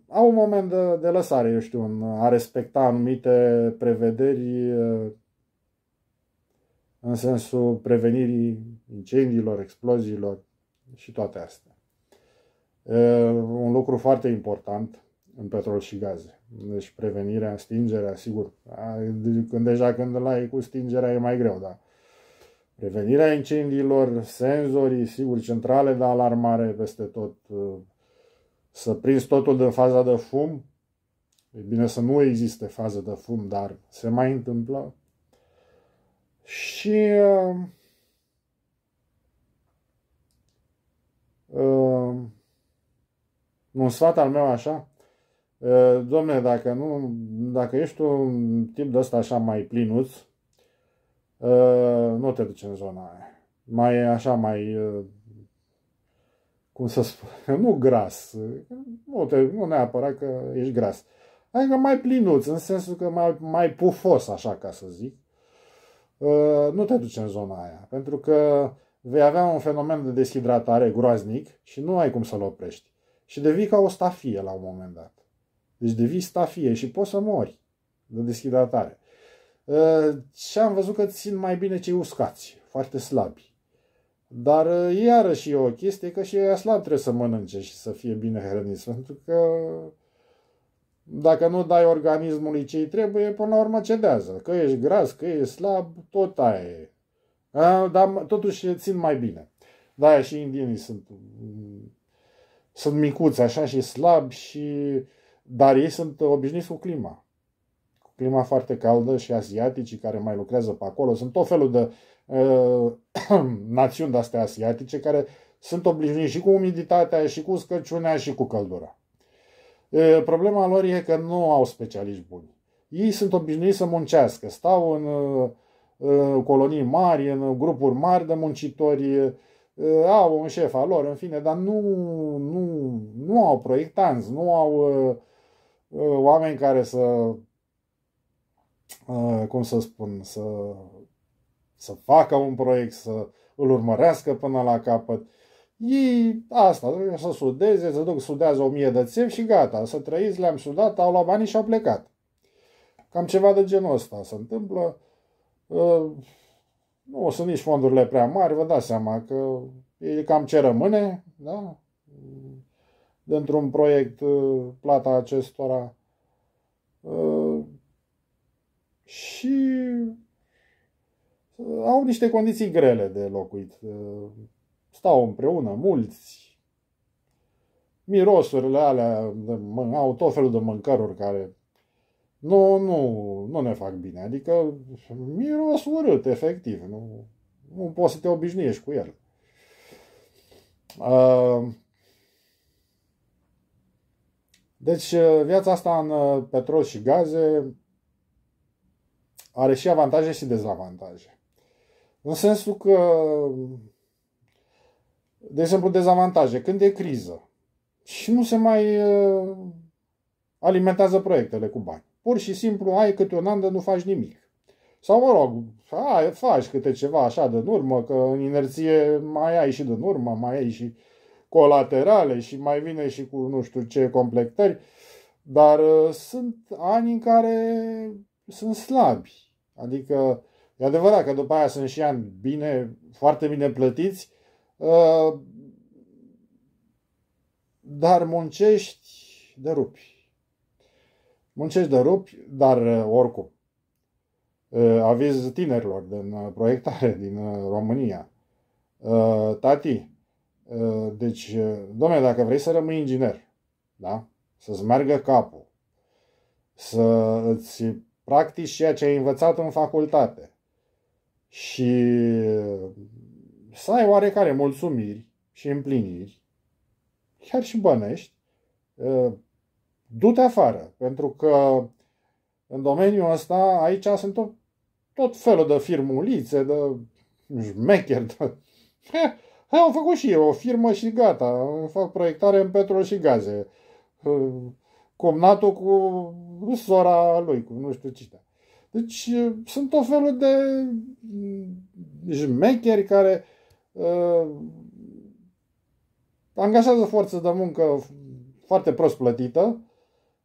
au un moment de, de lăsare, eu știu, în a respecta anumite prevederi uh, în sensul prevenirii incendiilor, exploziilor și toate astea. Uh, un lucru foarte important în petrol și gaze. Deci prevenirea, stingerea, sigur, când deja când la ai cu stingerea e mai greu, dar prevenirea incendiilor, senzorii, sigur, centrale de alarmare peste tot, uh, să prinzi totul din faza de fum, e bine să nu existe fază de fum, dar se mai întâmplă. Și uh, uh, un sfat al meu așa, uh, domne, dacă, nu, dacă ești un tip de ăsta așa mai plinuț, uh, nu te duci în zona aia. Mai așa, mai uh, cum să spun, [LAUGHS] nu gras, nu, te, nu neapărat că ești gras, adică mai plinuț, în sensul că mai, mai pufos, așa ca să zic, uh, nu te duci în zona aia, pentru că vei avea un fenomen de deshidratare groaznic și nu ai cum să-l oprești. Și devii ca o stafie la un moment dat. Deci devii stafie și poți să mori de deshidratare. Uh, și am văzut că țin mai bine cei uscați, foarte slabi. Dar uh, iarăși e o chestie că și ea slab trebuie să mănânce și să fie bine hrăniți, pentru că dacă nu dai organismului ce trebuie, până la urmă cedează. Că ești gras, că ești slab, tot aia e. dar totuși țin mai bine. Da, și indienii sunt, mm, sunt micuți așa și slabi, și, dar ei sunt obișnuiți cu clima. Cu clima foarte caldă și asiaticii care mai lucrează pe acolo. Sunt tot felul de Uh, [CLEARS THROAT] națiuni de-astea asiatice care sunt obișnuiți și cu umiditatea, și cu scăciunea, și cu căldura. Uh, problema lor e că nu au specialiști buni. Ei sunt obișnuiți să muncească, stau uh, în colonii mari, în grupuri mari de muncitori, au un șef al lor, în fine, dar nu, nu, nu au proiectanți, nu au oameni care să, cum să spun, să să facă un proiect, să îl urmărească până la capăt. Ei, asta, să sudeze, să duc, sudează o mie de țevi și gata, să trăiți, le-am sudat, au luat banii și au plecat. Cam ceva de genul ăsta se întâmplă. Uh, nu sunt nici fondurile prea mari, vă dați seama că e cam ce rămâne, da? Dintr-un proiect uh, plata acestora. Uh, și au niște condiții grele de locuit. Eh, stau împreună mulți, mirosurile alea au tot felul de mâncăruri care nu, nu, nu ne fac bine. Adică miros urât, efectiv. Nu, nu poți să te obișnuiești cu el. Eh, deci eh, viața asta în petrol și gaze are și avantaje și dezavantaje. În sensul că, de exemplu, dezavantaje. Când e criză și nu se mai alimentează proiectele cu bani. Pur și simplu ai câte un an de nu faci nimic. Sau, mă rog, ai, faci câte ceva așa de urmă, că în inerție mai ai și de urmă, mai ai și colaterale și mai vine și cu nu știu ce completări, dar uh, sunt ani în care sunt slabi. Adică E adevărat că după aia sunt și ani bine, foarte bine plătiți, uh, dar muncești de rupi. Muncești de rupi, dar uh, oricum. Uh, aviz tinerilor din proiectare din România. Tati, deci, domne, dacă vrei să rămâi inginer, da? să-ți meargă capul, să îți practici ceea ce ai învățat în facultate, și uh, să ai oarecare mulțumiri și împliniri, chiar și bănești, uh, du-te afară, pentru că în domeniul ăsta aici sunt tot, tot felul de firmulițe, de șmecheri, de... [LAUGHS] Hai, am făcut și eu o firmă și gata, fac proiectare în petrol și gaze. Uh, cumnatul cu sora lui, cu nu știu ce. Deci sunt tot felul de jmecheri mm, care uh, angajează forță de muncă foarte prost plătită.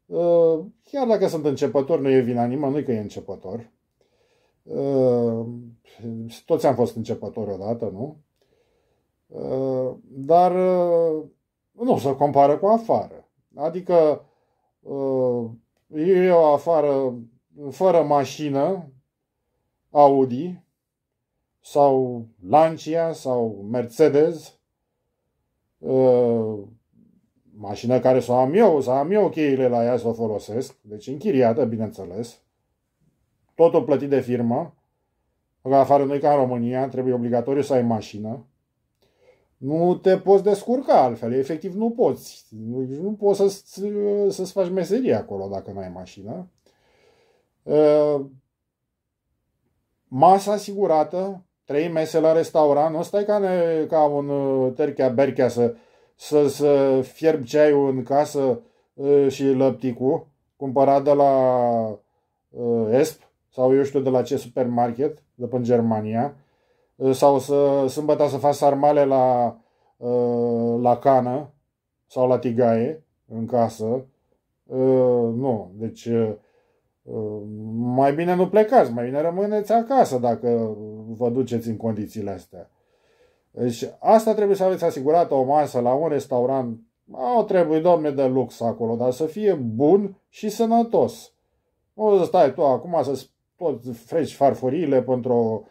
Uh, chiar dacă sunt începători, nu e vina nimănui că e începător. Uh, toți am fost începători odată, nu? Uh, dar uh, nu se compară cu afară. Adică uh, eu afară fără mașină, Audi sau Lancia sau Mercedes, uh, mașină care să o am eu, să am eu cheile la ea să o folosesc, deci închiriată, bineînțeles, totul plătit de firmă, că afară noi ca în România trebuie obligatoriu să ai mașină, nu te poți descurca altfel, efectiv nu poți. Nu, deci nu poți să-ți, să-ți faci meserie acolo dacă nu ai mașină. Uh, masa asigurată, trei mese la restaurant, nu stai ca, ne, ca un uh, terchea berchea să, să, să fierb ceaiul în casă uh, și lăpticul cumpărat de la ESP sau eu știu de la ce supermarket de pe Germania sau să sâmbăta să faci sarmale la, la cană sau la tigaie în casă. Nu, deci Ă, mai bine nu plecați, mai bine rămâneți acasă dacă vă duceți în condițiile astea. Deci asta trebuie să aveți asigurată o masă la un restaurant. O trebuie, domne, de lux acolo, dar să fie bun și sănătos. Nu să stai tu acum să tot freci farfurile pentru o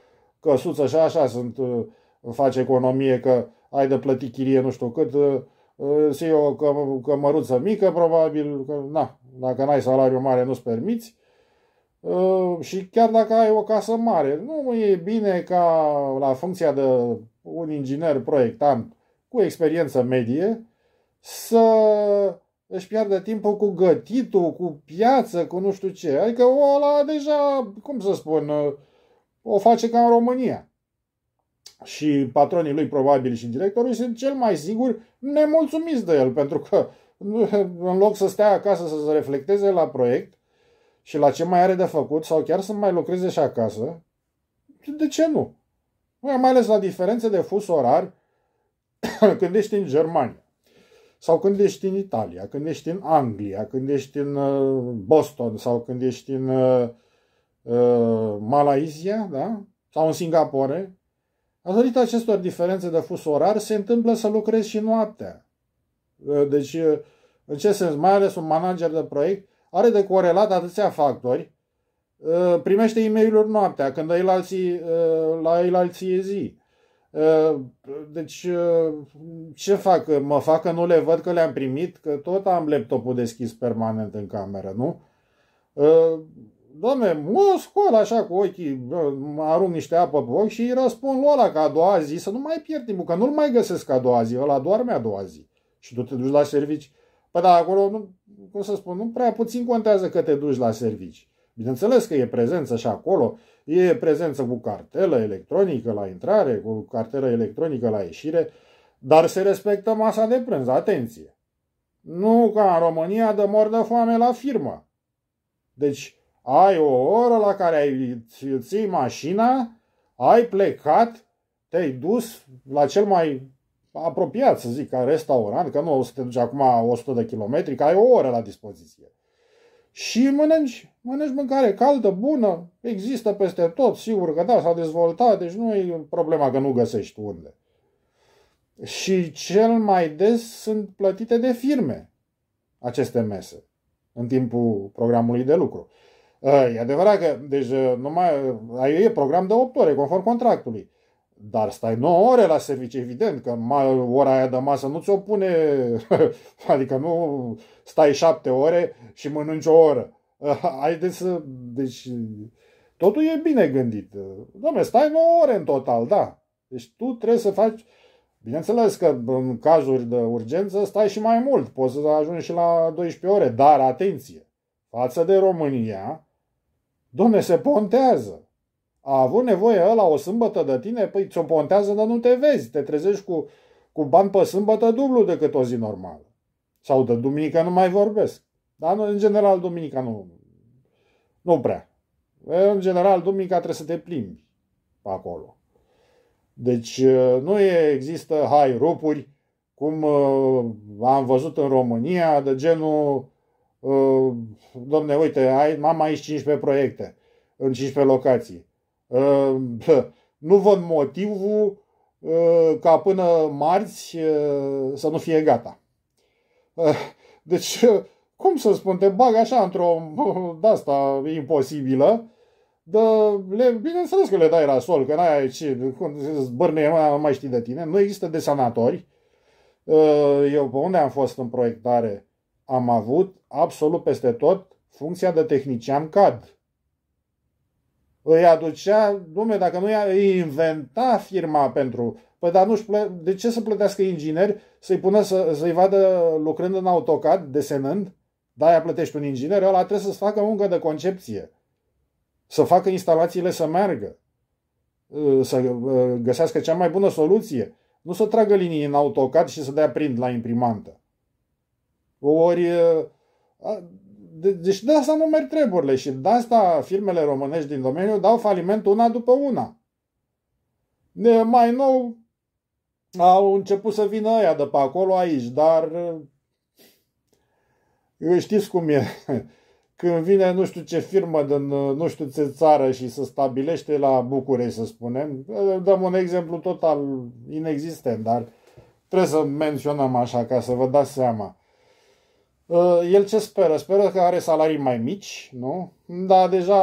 căsuță și așa sunt, ă, faci economie că ai de plătit chirie nu știu cât, ă, să iei o cămăruță mică probabil, că na, dacă n-ai salariu mare nu-ți permiți Uh, și chiar dacă ai o casă mare, nu e bine ca la funcția de un inginer proiectant cu experiență medie să își piardă timpul cu gătitul, cu piață, cu nu știu ce. Adică ăla deja, cum să spun, uh, o face ca în România. Și patronii lui, probabil, și directorul sunt cel mai sigur nemulțumiți de el, pentru că [LAUGHS] în loc să stea acasă să se reflecteze la proiect, și la ce mai are de făcut sau chiar să mai lucreze și acasă, de ce nu? Mai ales la diferențe de fus orar [COUGHS] când ești în Germania sau când ești în Italia, când ești în Anglia, când ești în uh, Boston sau când ești în uh, uh Malaizia da? sau în Singapore, datorită acestor diferențe de fus orar se întâmplă să lucrezi și noaptea. Uh, deci, în ce sens? Mai ales un manager de proiect are de corelat atâția factori, uh, primește e mail noaptea, când ai la alții, uh, la ei la alții e zi. Uh, deci, ce fac? Mă fac că nu le văd că le-am primit, că tot am laptopul deschis permanent în cameră, nu? Doamne, mă scol așa cu ochii, mă arunc niște apă pe ochi și îi răspund lui ăla că a doua zi să nu mai pierd timpul, că nu-l mai găsesc a doua zi, ăla doarme a doua zi. Și tu te duci la servici. Păi da, acolo nu, cum să spun, nu prea puțin contează că te duci la servici. Bineînțeles că e prezență și acolo, e prezență cu cartelă electronică la intrare, cu cartelă electronică la ieșire, dar se respectă masa de prânz, atenție. Nu ca în România de mor de foame la firmă. Deci ai o oră la care ai, ții mașina, ai plecat, te-ai dus la cel mai apropiat, să zic, ca restaurant, că nu o să te duci acum 100 de kilometri, că ai o oră la dispoziție. Și mănânci, mănânci mâncare caldă, bună, există peste tot, sigur că da, s-a dezvoltat, deci nu e problema că nu găsești unde. Și cel mai des sunt plătite de firme aceste mese în timpul programului de lucru. E adevărat că deci, numai, e program de 8 ore, conform contractului. Dar stai 9 ore la serviciu, evident, că ora aia de masă nu ți-o pune, [LAUGHS] adică nu stai 7 ore și mănânci o oră. [LAUGHS] Haideți să... Deci, totul e bine gândit. Doamne, stai 9 ore în total, da. Deci tu trebuie să faci... Bineînțeles că în cazuri de urgență stai și mai mult, poți să ajungi și la 12 ore, dar atenție, față de România, domne, se pontează a avut nevoie ăla o sâmbătă de tine, păi ți-o pontează, dar nu te vezi. Te trezești cu, cu bani pe sâmbătă dublu decât o zi normală. Sau de duminică nu mai vorbesc. Dar în general duminica nu, nu prea. În general duminica trebuie să te plimbi pe acolo. Deci nu există hai rupuri cum uh, am văzut în România de genul uh, domne uite, ai, am aici 15 proiecte în 15 locații Ehm, [LAUGHS] nu văd motivul ehm, ca până marți ehm, să nu fie gata. Eh, deci, [LAUGHS] cum să spun, te bag așa într-o [LAUGHS] de asta imposibilă, de, le, bineînțeles că le dai rasol, că n-ai ce, zbârne, nu mai știi de tine. Nu există desanatori. Eh, eu pe unde am fost în proiectare am avut absolut peste tot funcția de tehnician CAD îi aducea, lume, dacă nu îi inventa firma pentru... Păi dar nu plă, de ce să plătească ingineri să-i pună să, să-i vadă lucrând în AutoCAD, desenând? Da, aia plătești un inginer, ăla trebuie să-ți facă muncă de concepție. Să facă instalațiile să meargă. Să găsească cea mai bună soluție. Nu să tragă linii în AutoCAD și să dea print la imprimantă. Ori de, deci de asta nu merg treburile și de asta firmele românești din domeniu dau faliment una după una. De mai nou au început să vină aia de pe acolo aici, dar eh, eh, știți cum e. [LAUGHS] Când vine nu știu ce firmă din eh, nu știu ce țară și se stabilește la București, să spunem, dăm un exemplu total inexistent, dar trebuie să menționăm așa ca să vă dați seama Uh, el ce speră? Speră că are salarii mai mici, nu? Dar deja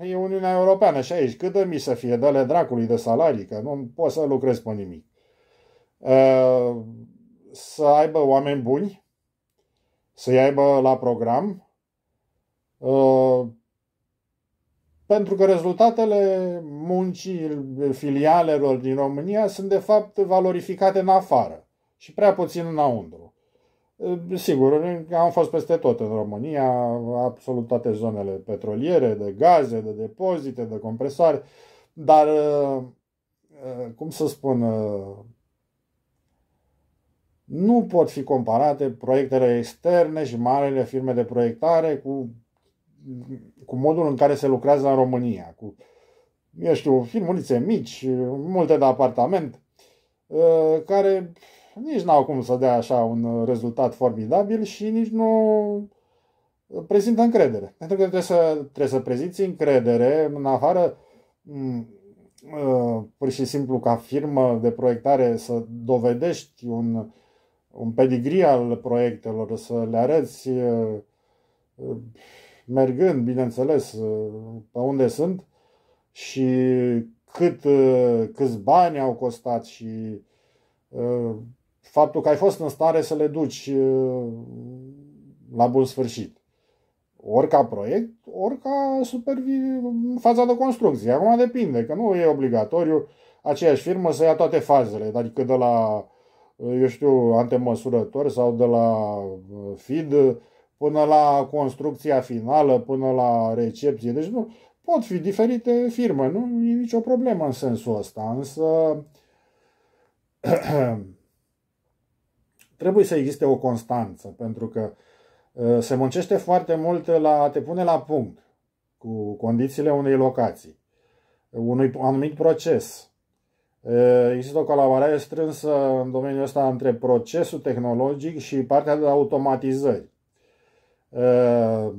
e Uniunea Europeană și aici. Cât de mi să fie? Dă-le dracului de salarii, că nu poți să lucrezi pe nimic. Uh, să aibă oameni buni, să-i aibă la program, uh, pentru că rezultatele muncii filialelor din România sunt de fapt valorificate în afară și prea puțin înăuntru. Ă, sigur, am fost peste tot în România, absolut toate zonele petroliere, de gaze, de depozite, de compresoare, dar, ă, ă, cum să spun, nu pot fi comparate proiectele externe și marele firme de proiectare cu, cu modul în care se lucrează în România, cu, eu știu, firmulițe mici, multe de apartament, care nici n-au cum să dea așa un uh, rezultat formidabil și nici nu uh, prezintă încredere. Pentru că trebuie să, trebuie să preziți încredere în afară mm, uh, pur și simplu ca firmă de proiectare să dovedești un, un pedigree al proiectelor, să le arăți mergând, bineînțeles, pe unde sunt și cât, câți bani au costat și faptul că ai fost în stare să le duci uh, la bun sfârșit. Ori ca proiect, ori ca supervi- în faza de construcție. Acum depinde, că nu e obligatoriu aceeași firmă să ia toate fazele, adică de la, eu știu, antemăsurător sau de la uh, feed până la construcția finală, până la recepție. Deci nu, pot fi diferite firme, nu e nicio problemă în sensul ăsta, însă [CLEARS THROAT] trebuie să existe o constanță, pentru că ă, se muncește foarte mult la a te pune la punct cu condițiile unei locații, unui anumit proces. Ă, există o colaborare strânsă în domeniul ăsta între procesul tehnologic și partea de automatizări. Ă,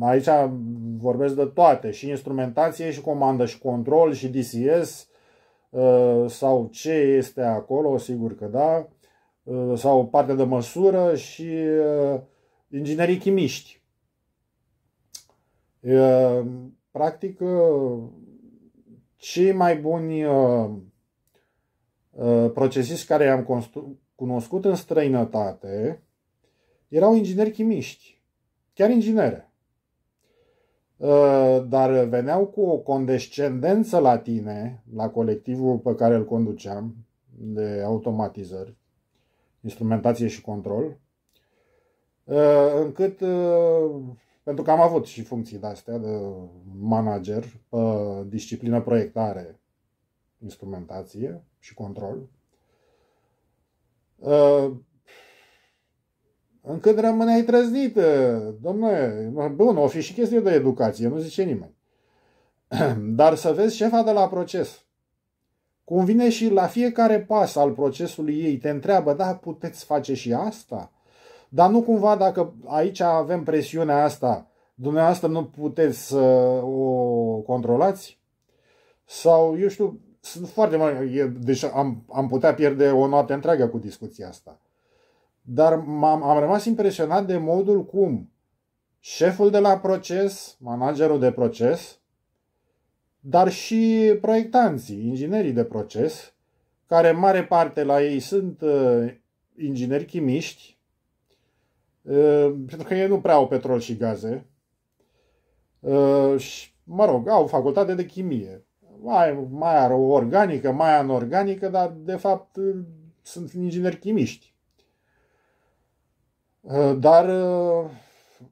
aici vorbesc de toate, și instrumentație, și comandă, și control, și DCS, sau ce este acolo, sigur că da, Uh, sau parte de măsură și uh, inginerii chimiști. Uh, practic, cei mai buni procesiști care i-am cunoscut în străinătate erau ingineri chimiști, chiar inginere. Dar veneau cu o condescendență la tine, la colectivul pe care îl conduceam de automatizări, instrumentație și control, uh, încât, uh, pentru că am avut și funcții de-astea de manager, uh, disciplină proiectare, instrumentație și control, încât rămâneai trăznit. Domnule, bun, o fi și chestie de educație, nu zice nimeni. [CLEARS THROAT] Dar să vezi șefa de la proces – Convine și la fiecare pas al procesului ei, te întreabă, da, puteți face și asta? Dar nu cumva dacă aici avem presiunea asta, dumneavoastră nu puteți să o controlați? Sau, eu știu, sunt foarte mari, deci am, am putea pierde o noapte întreagă cu discuția asta. Dar am am rămas impresionat de modul cum șeful de la proces, managerul de proces, dar și proiectanții, inginerii de proces, care în mare parte la ei sunt uh, ingineri chimiști, uh, pentru că ei nu prea au petrol și gaze. Uh, și, mă rog, au facultate de chimie. Mai, mai are o organică, mai anorganică, dar de fapt uh, sunt ingineri chimiști. Uh, dar uh,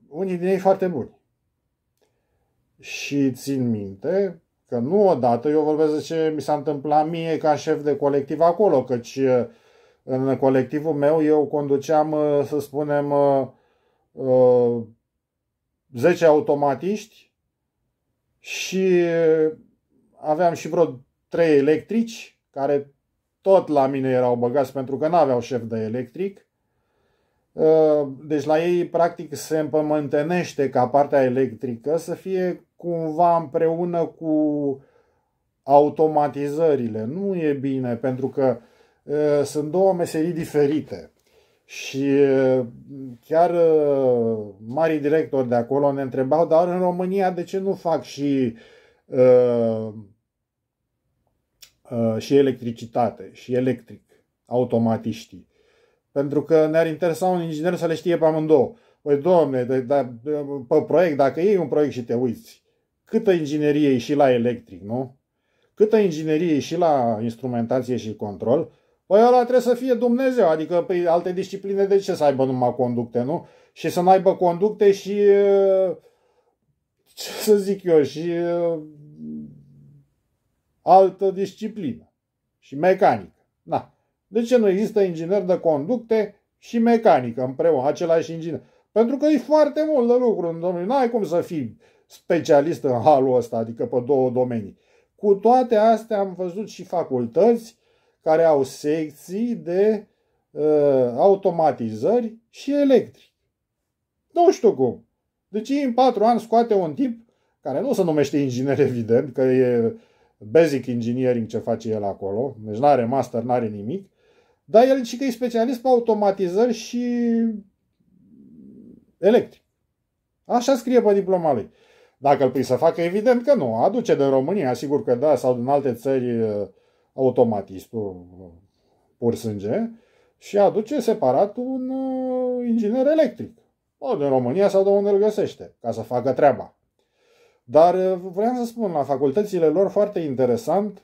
unii din ei foarte buni. Și țin minte Că nu odată, eu vorbesc de ce mi s-a întâmplat mie ca șef de colectiv acolo, căci uh, în colectivul meu eu conduceam, uh, să spunem, 10 uh, automatiști și aveam și vreo 3 electrici care tot la mine erau băgați pentru că n-aveau șef de electric. Deci la ei practic se împământenește ca partea electrică să fie cumva împreună cu automatizările. Nu e bine, pentru că e, sunt două meserii diferite. Și chiar mari marii directori de acolo ne întrebau, dar în România de ce nu fac și uh, uh, și electricitate, și electric, automatiștii? Pentru că ne-ar interesa un inginer să le știe pe amândouă. Păi, domne, de, de, de, pe proiect, dacă iei un proiect și te uiți, câtă inginerie și la electric, nu? Câtă inginerie și la instrumentație și control, Păi ăla trebuie să fie Dumnezeu, adică pe păi, alte discipline de ce să aibă numai conducte, nu? Și să n-aibă conducte și, ce să zic eu, și uh, altă disciplină și mecanică. Na. De ce nu există inginer de conducte și mecanică împreună, același inginer? Pentru că e foarte mult de lucru în domeniu. N-ai cum să fii specialist în halul ăsta, adică pe două domenii. Cu toate astea am văzut și facultăți care au secții de uh, automatizări și electric. Nu știu cum. Deci în patru ani scoate un tip care nu se numește inginer, evident, că e basic engineering ce face el acolo, deci nu are master, nu are nimic, dar el și că e specialist pe automatizări și electric. Așa scrie pe diploma lui. Dacă îl prind să facă, evident că nu. Aduce din România, sigur că da, sau din alte țări uh, automatistul uh, pur sânge și aduce separat un uh, inginer electric. O, din România sau de unde îl găsește, ca să facă treaba. Dar vreau să spun, la facultățile lor, foarte interesant,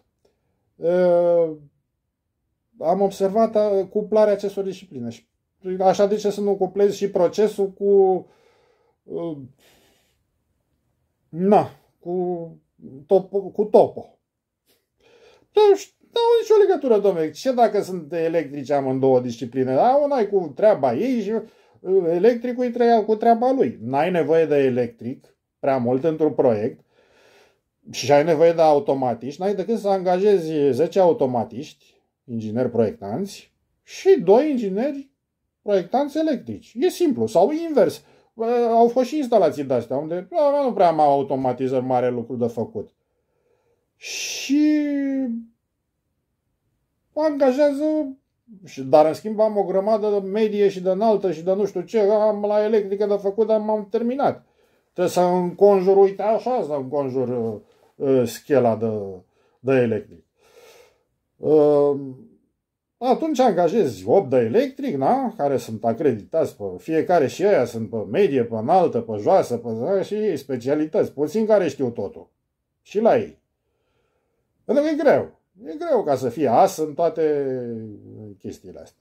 am observat cuplarea acestor discipline. Și așa de ce să nu cuplezi și procesul cu Na, cu, topo, cu topo. Deci, nu au nicio legătură, domnule. Ce dacă sunt electrici amândouă discipline? Da, una e cu treaba ei și uh, electricul e cu treaba lui. N-ai nevoie de electric prea mult într-un proiect și ai nevoie de automatiști, n-ai decât să angajezi 10 automatiști, ingineri proiectanți, și doi ingineri proiectanți electrici. E simplu. Sau invers au fost și instalații de-astea, unde nu prea am automatizări mare lucru de făcut. Și angajează, dar în schimb am o grămadă de medie și de înaltă și de nu știu ce, am la electrică de făcut, dar m-am terminat. Trebuie să înconjur, uite așa, să înconjur uh, uh, schela de, de electric. Uh, atunci angajezi 8 de electric, na, care sunt acreditați pe fiecare și aia sunt pe medie, pe înaltă, pe joasă, pe da, și ei specialități, puțin care știu totul. Și la ei. Pentru că e greu. E greu ca să fie as în toate uh, chestiile astea.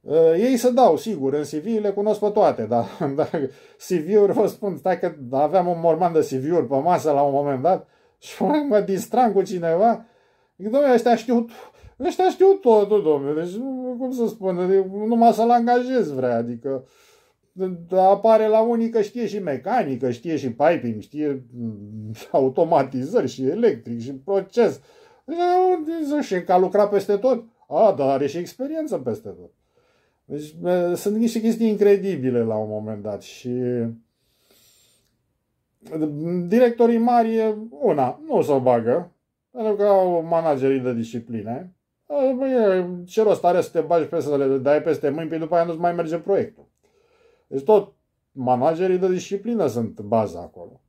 Uh, ei se dau, sigur, în CV le cunosc pe toate, dar [LAUGHS] dacă CV-uri, vă spun, stai că aveam un morman de CV-uri pe masă la un moment dat și [LAUGHS] mă distram cu cineva, zic, domnule, ăștia știu Ăștia știu totul, domnule, deci cum să spun, numai să-l angajez vrea, adică apare la unii că știe și mecanică, știe și piping, știe mm, [LAUGHS] automatizări și electric și proces. Deci, și că a lucrat peste tot. A, dar are și experiență peste tot. Deci sunt niște chestii incredibile la un moment dat și directorii mari, una, nu se bagă, pentru că au managerii de discipline, ce rost are să te bagi pe să le dai peste mâini, pe păi după aia nu-ți mai merge proiectul. Deci tot managerii de disciplină sunt baza acolo.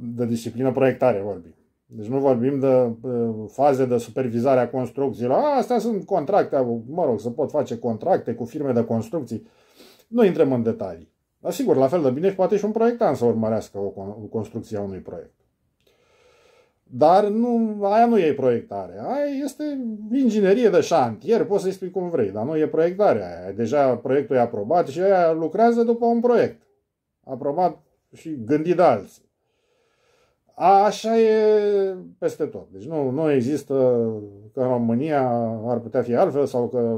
De disciplină proiectare vorbim. Deci nu vorbim de faze de supervizare a construcțiilor. A, astea sunt contracte, mă rog, se pot face contracte cu firme de construcții. Nu intrăm în detalii. Dar sigur, la fel de bine și poate și un proiectant să urmărească o construcție a unui proiect. Dar nu, aia nu e proiectare. Aia este inginerie de șantier, poți să-i spui cum vrei, dar nu e proiectare aia. Deja proiectul e aprobat și aia lucrează după un proiect. Aprobat și gândit de alții. Așa e peste tot. Deci nu, nu există că în România ar putea fi altfel sau că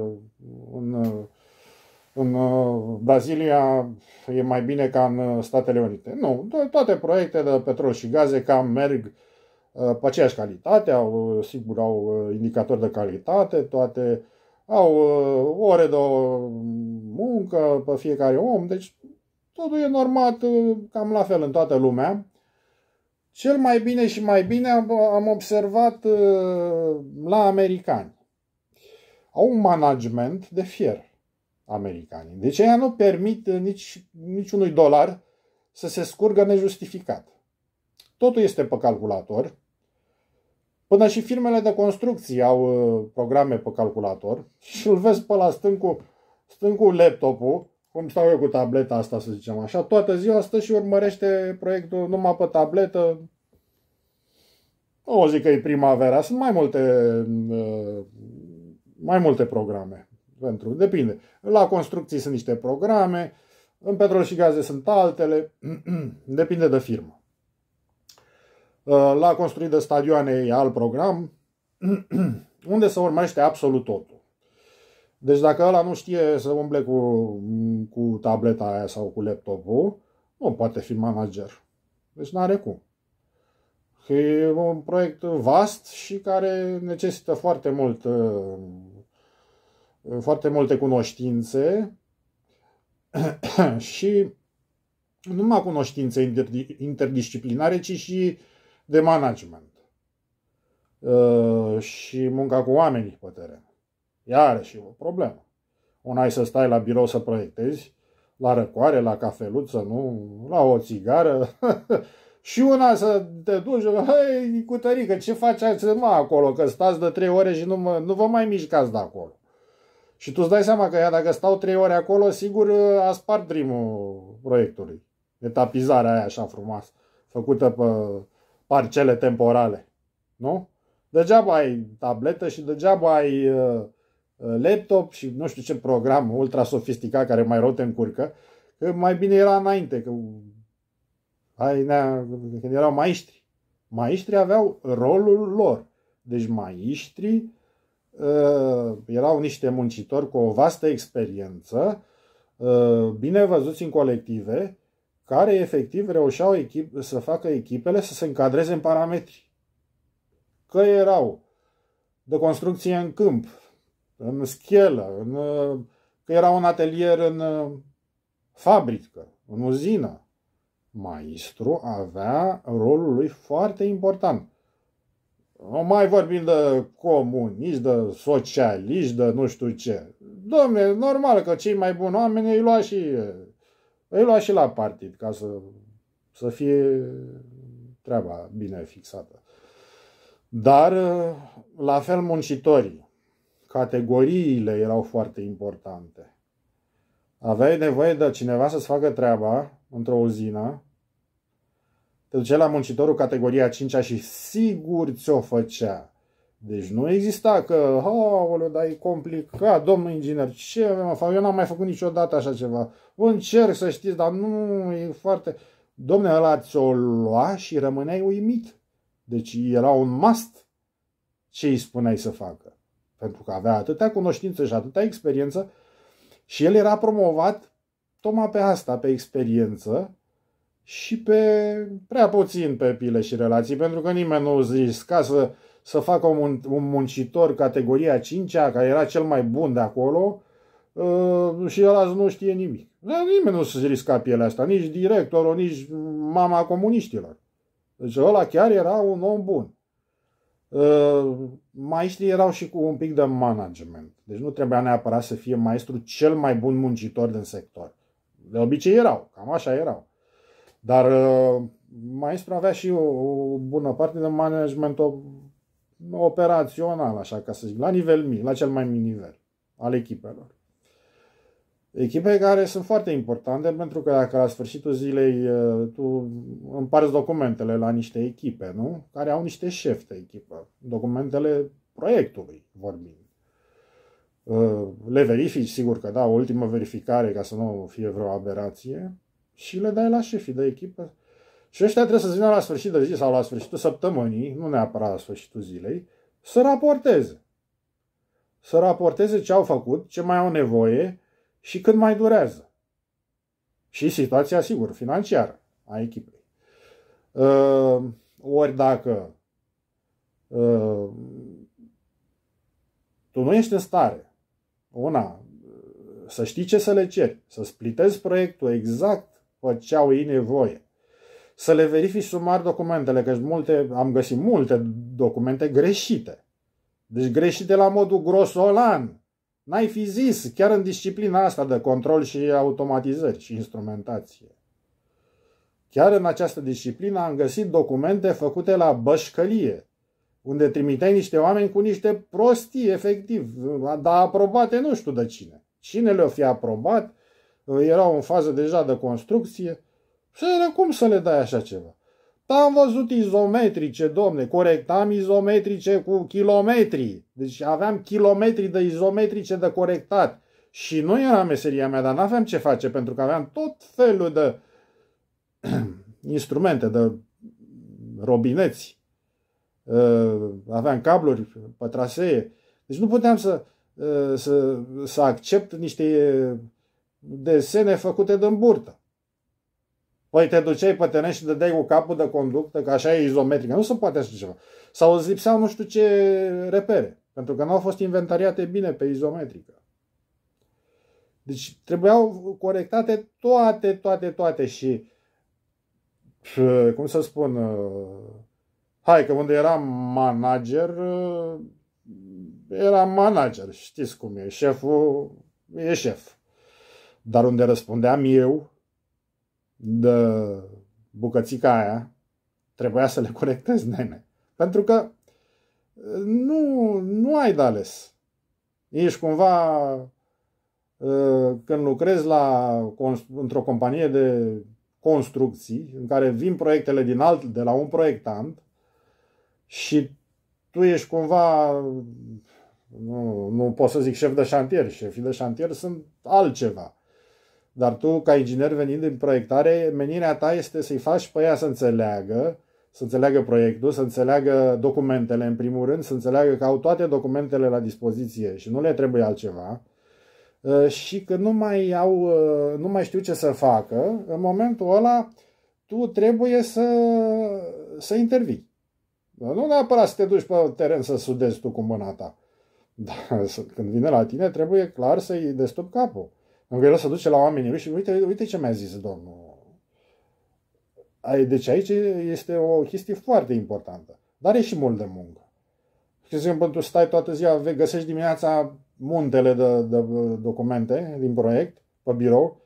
în, în uh, Brazilia e mai bine ca în Statele Unite. Nu, toate proiectele de petrol și gaze cam merg uh, Uh, pe aceeași calitate, au, uh, sigur au uh, indicatori de calitate, toate au ore de muncă pe fiecare om, deci totul e normat cam la fel în toată lumea. Cel mai bine și mai bine am observat la americani. Au un management de fier americani, Deci ei nu permit nici, niciunui dolar să se scurgă nejustificat. Totul este pe calculator, Până și firmele de construcții au uh, programe pe calculator și îl vezi pe la stâncul, stâncul laptopul, cum stau eu cu tableta asta, să zicem așa, toată ziua stă și urmărește proiectul numai pe tabletă. Nu o zic că e primavera, sunt mai multe, uh, mai multe programe. Pentru, depinde. La construcții sunt niște programe, în petrol și gaze sunt altele, [CLEARS THROAT] depinde de firmă. Uh, la construit de stadioane e alt program, [CLEARS THROAT] unde se urmește absolut totul. Deci dacă ăla nu știe să umble cu, cu tableta aia sau cu laptopul, nu poate fi manager. Deci nu are cum. E un proiect vast și care necesită foarte mult uh, foarte multe cunoștințe [CLEARS THROAT] și nu numai cunoștințe interdisciplinare, ci și de management uh, și munca cu oamenii pe teren. Iarăși e o problemă. Una ai să stai la birou să proiectezi, la răcoare, la cafeluță, nu, la o țigară, [LAUGHS] și una să te duci, hei, cu tărică, ce faceți mă acolo, că stați de trei ore și nu, mă, nu vă mai mișcați de acolo. Și tu îți dai seama că ea, dacă stau trei ore acolo, sigur uh, a spart primul proiectului. Etapizarea aia așa frumoasă, făcută pe parcele temporale. Nu? Degeaba ai tabletă și degeaba ai uh, uh, laptop și nu știu ce program ultra sofisticat care mai rău te încurcă, că mai bine era înainte, că ai, nea, când erau maestri. Maestri aveau rolul lor. Deci maestrii uh, erau niște muncitori cu o vastă experiență, uh, bine văzuți în colective, care efectiv reușeau echip, să facă echipele să se încadreze în parametri. Că erau de construcție în câmp, în schelă, în, că erau un atelier în uh, fabrică, în uzină. Maestru avea rolul lui foarte important. Nu mai vorbim de comuniști, de socialiști, de nu știu ce. Domne, normal că cei mai buni oameni îi lua și îi lua și la partid ca să, să fie treaba bine fixată. Dar, la fel, muncitorii. Categoriile erau foarte importante. Aveai nevoie de cineva să-ți facă treaba într-o uzină, te duceai la muncitorul categoria 5 și sigur ți-o făcea. Deci nu exista că, oh dar e complicat, domnul inginer, ce avem fac? Eu n-am mai făcut niciodată așa ceva. Încerc să știți, dar nu, e foarte... Domne, ăla ți-o lua și rămâneai uimit. Deci era un must ce îi spuneai să facă. Pentru că avea atâtea cunoștință și atâtea experiență și el era promovat tocmai pe asta, pe experiență și pe prea puțin pe pile și relații, pentru că nimeni nu zice ca să să facă un, un muncitor categoria 5 care era cel mai bun de acolo, uh, și el nu știe nimic. Dar nimeni nu se risca pielea asta, nici directorul, nici mama comuniștilor. Deci ăla chiar era un om bun. Uh, Maestrii erau și cu un pic de management. Deci nu trebuia neapărat să fie maestru cel mai bun muncitor din sector. De obicei erau, cam așa erau. Dar uh, maestru avea și o, o bună parte de management operațional, așa ca să zic, la nivel mic, la cel mai mic nivel al echipelor. Echipe care sunt foarte importante pentru că dacă la sfârșitul zilei tu împarți documentele la niște echipe, nu? Care au niște șefi de echipă, documentele proiectului vorbim. Le verifici, sigur că da, o ultimă verificare ca să nu fie vreo aberație și le dai la șefii de echipă și ăștia trebuie să vină la sfârșit de zi sau la sfârșitul săptămânii, nu neapărat la sfârșitul zilei, să raporteze. Să raporteze ce au făcut, ce mai au nevoie și cât mai durează. Și situația, sigur, financiară a echipei. Uh, ori dacă uh, tu nu ești în stare, una, să știi ce să le ceri, să splitezi proiectul exact pe ce au ei nevoie, să le verifici sumar documentele, că multe, am găsit multe documente greșite. Deci greșite la modul grosolan. N-ai fi zis, chiar în disciplina asta de control și automatizări și instrumentație. Chiar în această disciplină am găsit documente făcute la bășcălie, unde trimiteai niște oameni cu niște prostii, efectiv, dar aprobate nu știu de cine. Cine le-o fi aprobat, erau în fază deja de construcție, era cum să le dai așa ceva? Dar am văzut izometrice, domne, corectam izometrice cu kilometri. Deci aveam kilometri de izometrice de corectat. Și nu era meseria mea, dar n-aveam ce face, pentru că aveam tot felul de [CLEARS THROAT] instrumente, de robineți. Uh, aveam cabluri pe trasee. Deci nu puteam să, uh, să, să accept niște uh, desene făcute de burtă. Păi te duceai pe teren și dădeai cu capul de conductă, că așa e izometrică, nu se poate așa ceva. Sau îți lipseau nu știu ce repere, pentru că nu au fost inventariate bine pe izometrică. Deci trebuiau corectate toate, toate, toate și cum să spun, hai că unde eram manager, era manager, știți cum e, șeful e șef. Dar unde răspundeam eu, de bucățica aia, trebuia să le corectezi, nene. Pentru că nu, nu ai de ales. Ești cumva, ă, când lucrezi la, într-o companie de construcții, în care vin proiectele din alt, de la un proiectant și tu ești cumva, nu, nu pot să zic șef de șantier, șefii de șantier sunt altceva. Dar tu, ca inginer venind din proiectare, menirea ta este să-i faci pe ea să înțeleagă, să înțeleagă proiectul, să înțeleagă documentele în primul rând, să înțeleagă că au toate documentele la dispoziție și nu le trebuie altceva și că nu mai, au, nu mai știu ce să facă, în momentul ăla tu trebuie să, să intervii. Nu neapărat să te duci pe teren să sudezi tu cu mâna ta. [LAUGHS] Dar când vine la tine, trebuie clar să-i destup capul. Îngăirea să duce la oamenii lui și uite, uite ce mi-a zis domnul. Deci aici este o chestie foarte importantă. Dar e și mult de muncă. De exemplu, tu stai toată ziua, găsești dimineața muntele de, de documente din proiect pe birou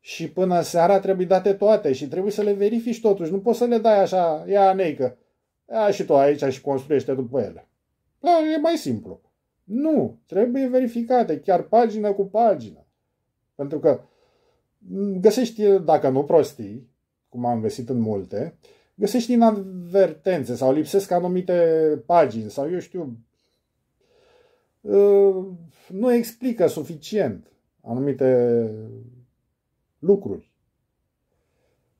și până seara trebuie date toate și trebuie să le verifici totuși. Nu poți să le dai așa, ia neică, ia și tu aici și construiește după ele. Da, e mai simplu. Nu, trebuie verificate, chiar pagină cu pagină. Pentru că mm, găsești, dacă nu prostii, cum am găsit în multe, găsești inadvertențe sau lipsesc anumite pagini sau eu știu, uh, nu explică suficient anumite lucruri.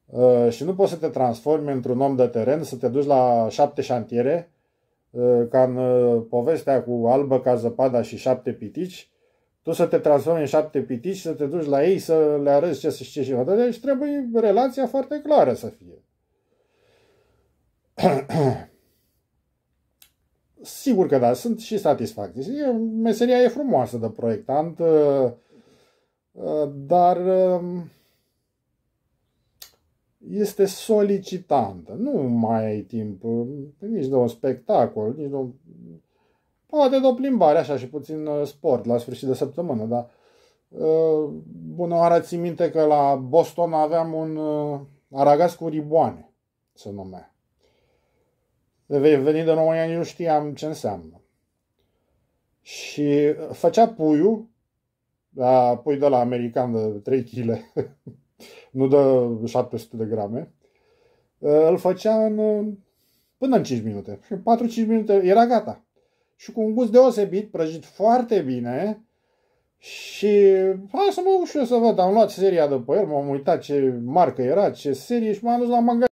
Uh, și nu poți să te transformi într-un om de teren, să te duci la șapte șantiere, uh, ca în povestea cu albă ca zăpada și șapte pitici, tu să te transformi în șapte pitici, să te duci la ei, să le arăți ce să știe și mai Deci trebuie relația foarte clară să fie. [CLEARS THROAT] Sigur că da, sunt și satisfacții. Meseria e frumoasă de proiectant, uh, uh, dar um, este solicitantă. Nu mai ai timp nici de un spectacol, nici de un poate de o plimbare, așa, și puțin uh, sport la sfârșit de săptămână, dar uh, bună oară ți minte că la Boston aveam un uh, aragaz cu riboane, se numea. De Venit de România, nu știam ce înseamnă. Și făcea puiul, da, pui de la american de 3 kg, [LAUGHS] nu de 700 de grame, îl făcea în, până în 5 minute. Și în 4-5 minute era gata și cu un gust deosebit, prăjit foarte bine. Și hai să mă ușor să văd, am luat seria după el, m-am uitat ce marcă era, ce serie și m-am dus la magazin.